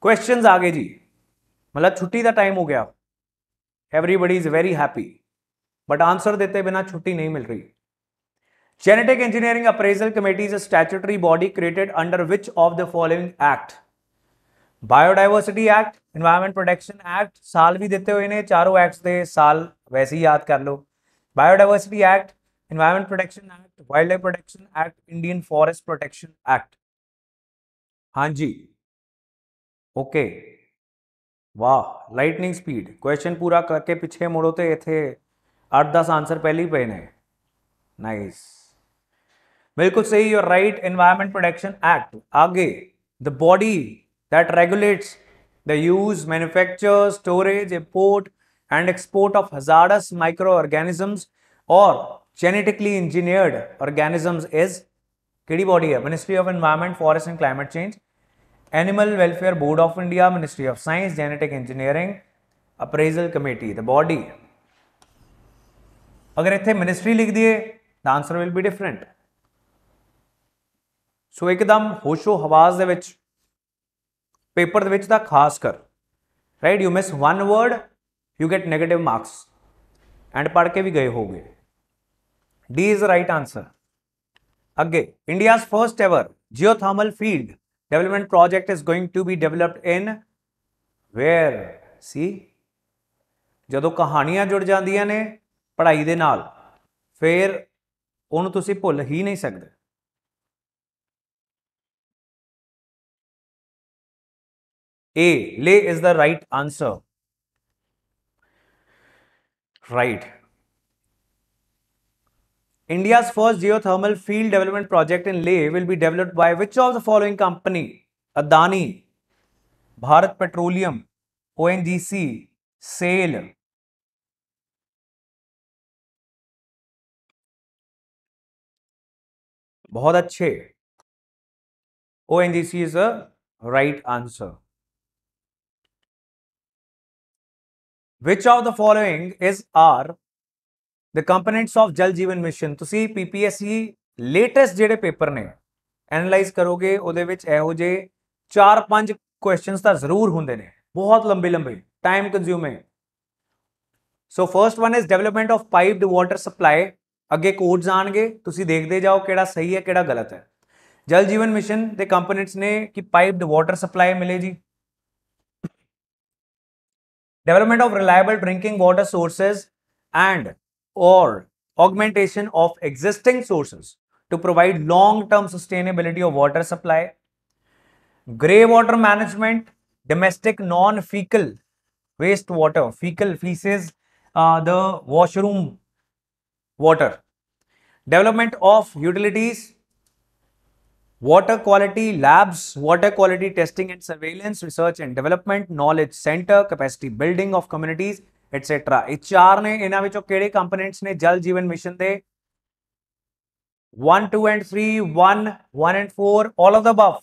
questions ਆ ਗਏ ਜੀ मतलब छुट्टी का टाइम हो गया everybody is very happy but answer देते बिना छुट्टी नहीं मिल रही genetic engineering appraisal committee is a statutory body created under which of the following act biodiversity act environment protection act साल भी देते हुए ने चारों एक्ट दे साल वैसे ही याद कर लो biodiversity act environment protection act wildlife protection act Indian forest protection act हाँ जी ओके okay. वाह लाइटनिंग स्पीड क्वेश्चन पूरा करके पीछे तो थे आठ दस आंसर पहले ही पहने नाइस बिल्कुल सही you're right environment protection act आगे the body that regulates use manufacture storage import and export of hazardous microorganisms और जेनेटिकली इंजीनियर्ड ऑर्गेनिजम्स इज किडी बॉडी है ministry of environment forest and climate change Animal Welfare Board of India, Ministry of Science, Genetic Engineering, Appraisal Committee, the body. अगर इतने ministry लिख दिए the answer will be different so ਇੱਕਦਮ ਹੋਸ਼ੋ ਹਵਾਸ ਦੇ ਵਿੱਚ ਪੇਪਰ ਦੇ ਵਿੱਚ ਤਾਂ ਖਾਸ ਕਰ right you miss one word you get negative marks and ਪੜ ਕੇ ਵੀ ਗਏ ਹੋਗੇ ਡੀ ਇਜ਼ ਰਾਈਟ ਆਨਸਰ ਅੱਗੇ India's first ever geothermal field Development project is going to be developed in where? See? ਜਦੋਂ ਕਹਾਣੀਆਂ ਜੁੜ ਜਾਂਦੀਆਂ ਨੇ ਪੜ੍ਹਾਈ ਦੇ ਨਾਲ ਫਿਰ ਉਹਨੂੰ ਤੁਸੀਂ ਭੁੱਲ ਹੀ ਨਹੀਂ ਸਕਦੇ A. Lay is the right answer. Right. India's first geothermal field development project in Leh will be developed by which of the following company? Adani, Bharat Petroleum, ONGC, SAIL. बहुत अच्छे O N G C is a right answer which of the following is are the components of Jal Jeevan mission ਤੁਸੀਂ PPSC latest ਜਿਹੜੇ paper ਨੇ analyse ਕਰੋਗੇ ਉਹਦੇ ਵਿੱਚ ਇਹੋ ਜੇ 4-5 ਕੁਐਸਚਨਸ ਤਾਂ ਜ਼ਰੂਰ ਹੁੰਦੇ ਨੇ ਬਹੁਤ ਲੰਬੇ ਲੰਬੇ time consuming so first one is development of piped water supply ਅੱਗੇ ਕੋਡਸ ਆਣਗੇ ਤੁਸੀਂ ਦੇਖਦੇ ਜਾਓ ਕਿਹੜਾ ਸਹੀ ਹੈ ਕਿਹੜਾ ਗਲਤ ਹੈ ਜਲ ਜੀਵਨ ਮਿਸ਼ਨ ਦੇ ਕੰਪੋਨੈਂਟਸ ਨੇ ਕਿ ਪਾਈਪਡ ਵਾਟਰ ਸਪਲਾਈ ਮਿਲੇ ਜੀ development of reliable drinking water sources and or augmentation of existing sources to provide long-term sustainability of water supply, grey water management, domestic non-fecal wastewater, fecal, feces, uh, the washroom water, development of utilities, water quality labs, water quality testing and surveillance, research and development, knowledge center, capacity building of communities, etcetera ਇਹ ਚਾਰ ਨੇ ਇਹਨਾਂ ਵਿੱਚੋਂ ਕਿਹੜੇ components ਨੇ ਜਲ Jeevan mission ਦੇ 1 2 and 3 1 1 and 4 all of the above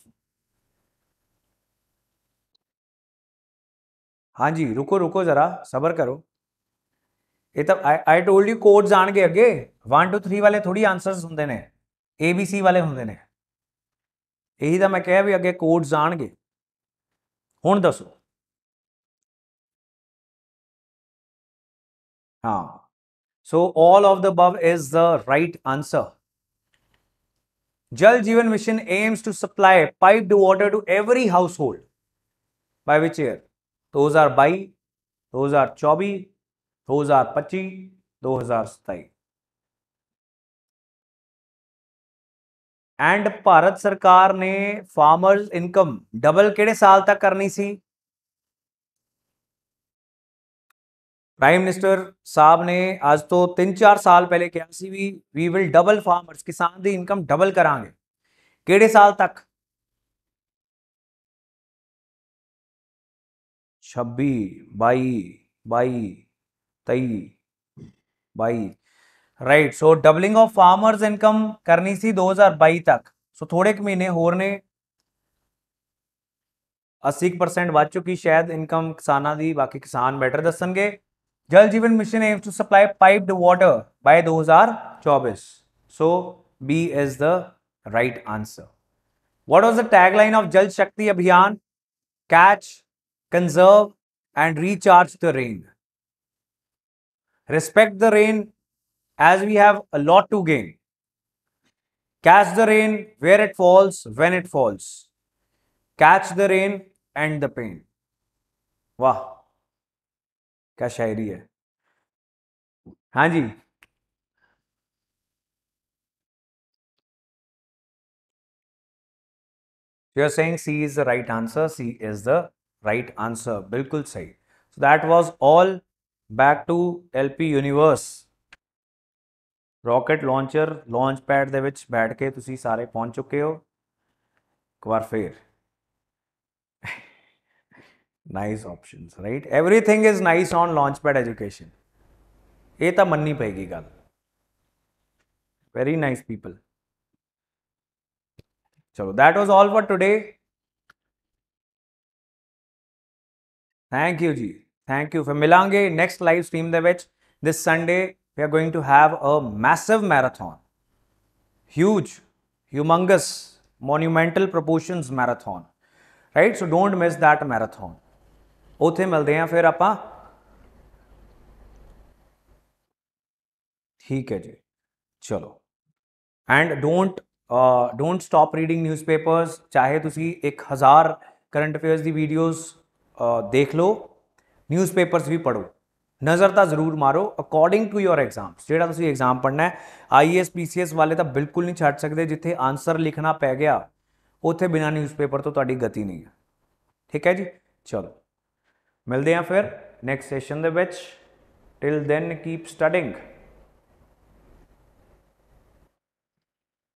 ਹਾਂਜੀ ਰੁਕੋ ਰੁਕੋ ਜ਼ਰਾ ਸਬਰ ਕਰੋ ਇਹ ਤਾਂ ਆਈ ਟੋਲਡ ਯੂ ਕੋਡਸ ਆਣਗੇ ਅੱਗੇ 1 2 3 ਵਾਲੇ ਥੋੜੀ ਆਨਸਰਸ ਹੁੰਦੇ ਨੇ ਏ ਬੀ ਸੀ ਵਾਲੇ ਹੁੰਦੇ ਨੇ ਇਹੀ ਤਾਂ ਮੈਂ ਕਿਹਾ ਵੀ ਅੱਗੇ ਕੋਡਸ ਆਣਗੇ ਹੁਣ ਦੱਸੋ हाँ so all of the above is the right answer Jal Jeevan mission aims to supply pipe piped to every household by which year दो हजार बाईस दो हजार चौबीस दो हजार पच्चीस दो हजार सताई एंड भारत सरकार ने फार्मर्स इनकम डबल केड़े साल तक करनी सी प्राइम मिनिस्टर साहब ने आज तो तीन चार साल पहले कहा कि we we will double farmers किसान की इनकम डबल करा कि साल तक छब्बी बई बई तेई बई right so doubling of farmers income करनी सी 2022 तक सो so, थोड़े महीने होर ने अस्सी परसेंट बच चुकी शायद इनकम ਕਿਸਾਨਾਂ की बाकी किसान बैटर ਦੱਸਣਗੇ Jal Jeevan Mission aims to supply piped water by those are Chaubis. So, B is the right answer. What was the tagline of Jal Shakti Abhiyan? Catch, conserve and recharge the rain. Respect the rain as we have a lot to gain. Catch the rain where it falls, when it falls. Catch the rain, and the pain. Wow. क्या शायरी है हाँ जी you are saying C is the right answer C is the right answer बिल्कुल सही so that was all back to LP universe rocket launcher launch pad के बैठ के तुम सारे पहुंच चुके हो एक बार फिर nice options right everything is nice on launchpad education ਇਹ ਤਾਂ ਮੰਨਣੀ ਪੈਗੀ very nice people so that was all for today thank you ji thank you for ਮਿਲਾਂਗੇ next live stream the ਵਿੱਚ this sunday we are going to have a massive marathon huge humongous monumental proportions marathon right so don't miss that marathon ਉੱਥੇ ਮਿਲਦੇ ਆਂ ਫਿਰ ਆਪਾਂ ਠੀਕ ਹੈ ਜੀ ਚਲੋ and don't don't stop reading newspapers ਚਾਹੇ ਤੁਸੀਂ 1000 ਕਰੰਟ ਅਫੇਅਰਸ ਦੀ ਵੀਡੀਓਜ਼ ਦੇਖ ਲਓ ਨਿਊਜ਼ਪੇਪਰਸ ਵੀ ਪੜੋ ਨਜ਼ਰ ਤਾਂ ਜ਼ਰੂਰ ਮਾਰੋ ਅਕੋਰਡਿੰਗ ਟੂ ਯੋਰ ਐਗਜ਼ਾਮਸ ਜਿਹੜਾ ਤੁਸੀਂ ਐਗਜ਼ਾਮ ਪੜਨਾ ਹੈ ਆਈਐਸ ਪੀਸੀਐਸ e ਵਾਲੇ ਤਾਂ ਬਿਲਕੁਲ ਨਹੀਂ ਛੱਡ ਸਕਦੇ ਜਿੱਥੇ ਆਨਸਰ ਲਿਖਣਾ ਪੈ ਗਿਆ ਉੱਥੇ ਬਿਨਾ ਨਿਊਜ਼ਪੇਪਰ ਤੋਂ ਤੁਹਾਡੀ ਗਤੀ ਨਹੀਂ ਹੈ ਠੀਕ ਹੈ ਜੀ ਚਲੋ ਮਿਲਦੇ ਹਾਂ ਫਿਰ ਨੈਕਸਟ ਸੈਸ਼ਨ ਦੇ ਵਿੱਚ ਟਿਲ ਦੈਨ ਕੀਪ ਸਟੱਡਿੰਗ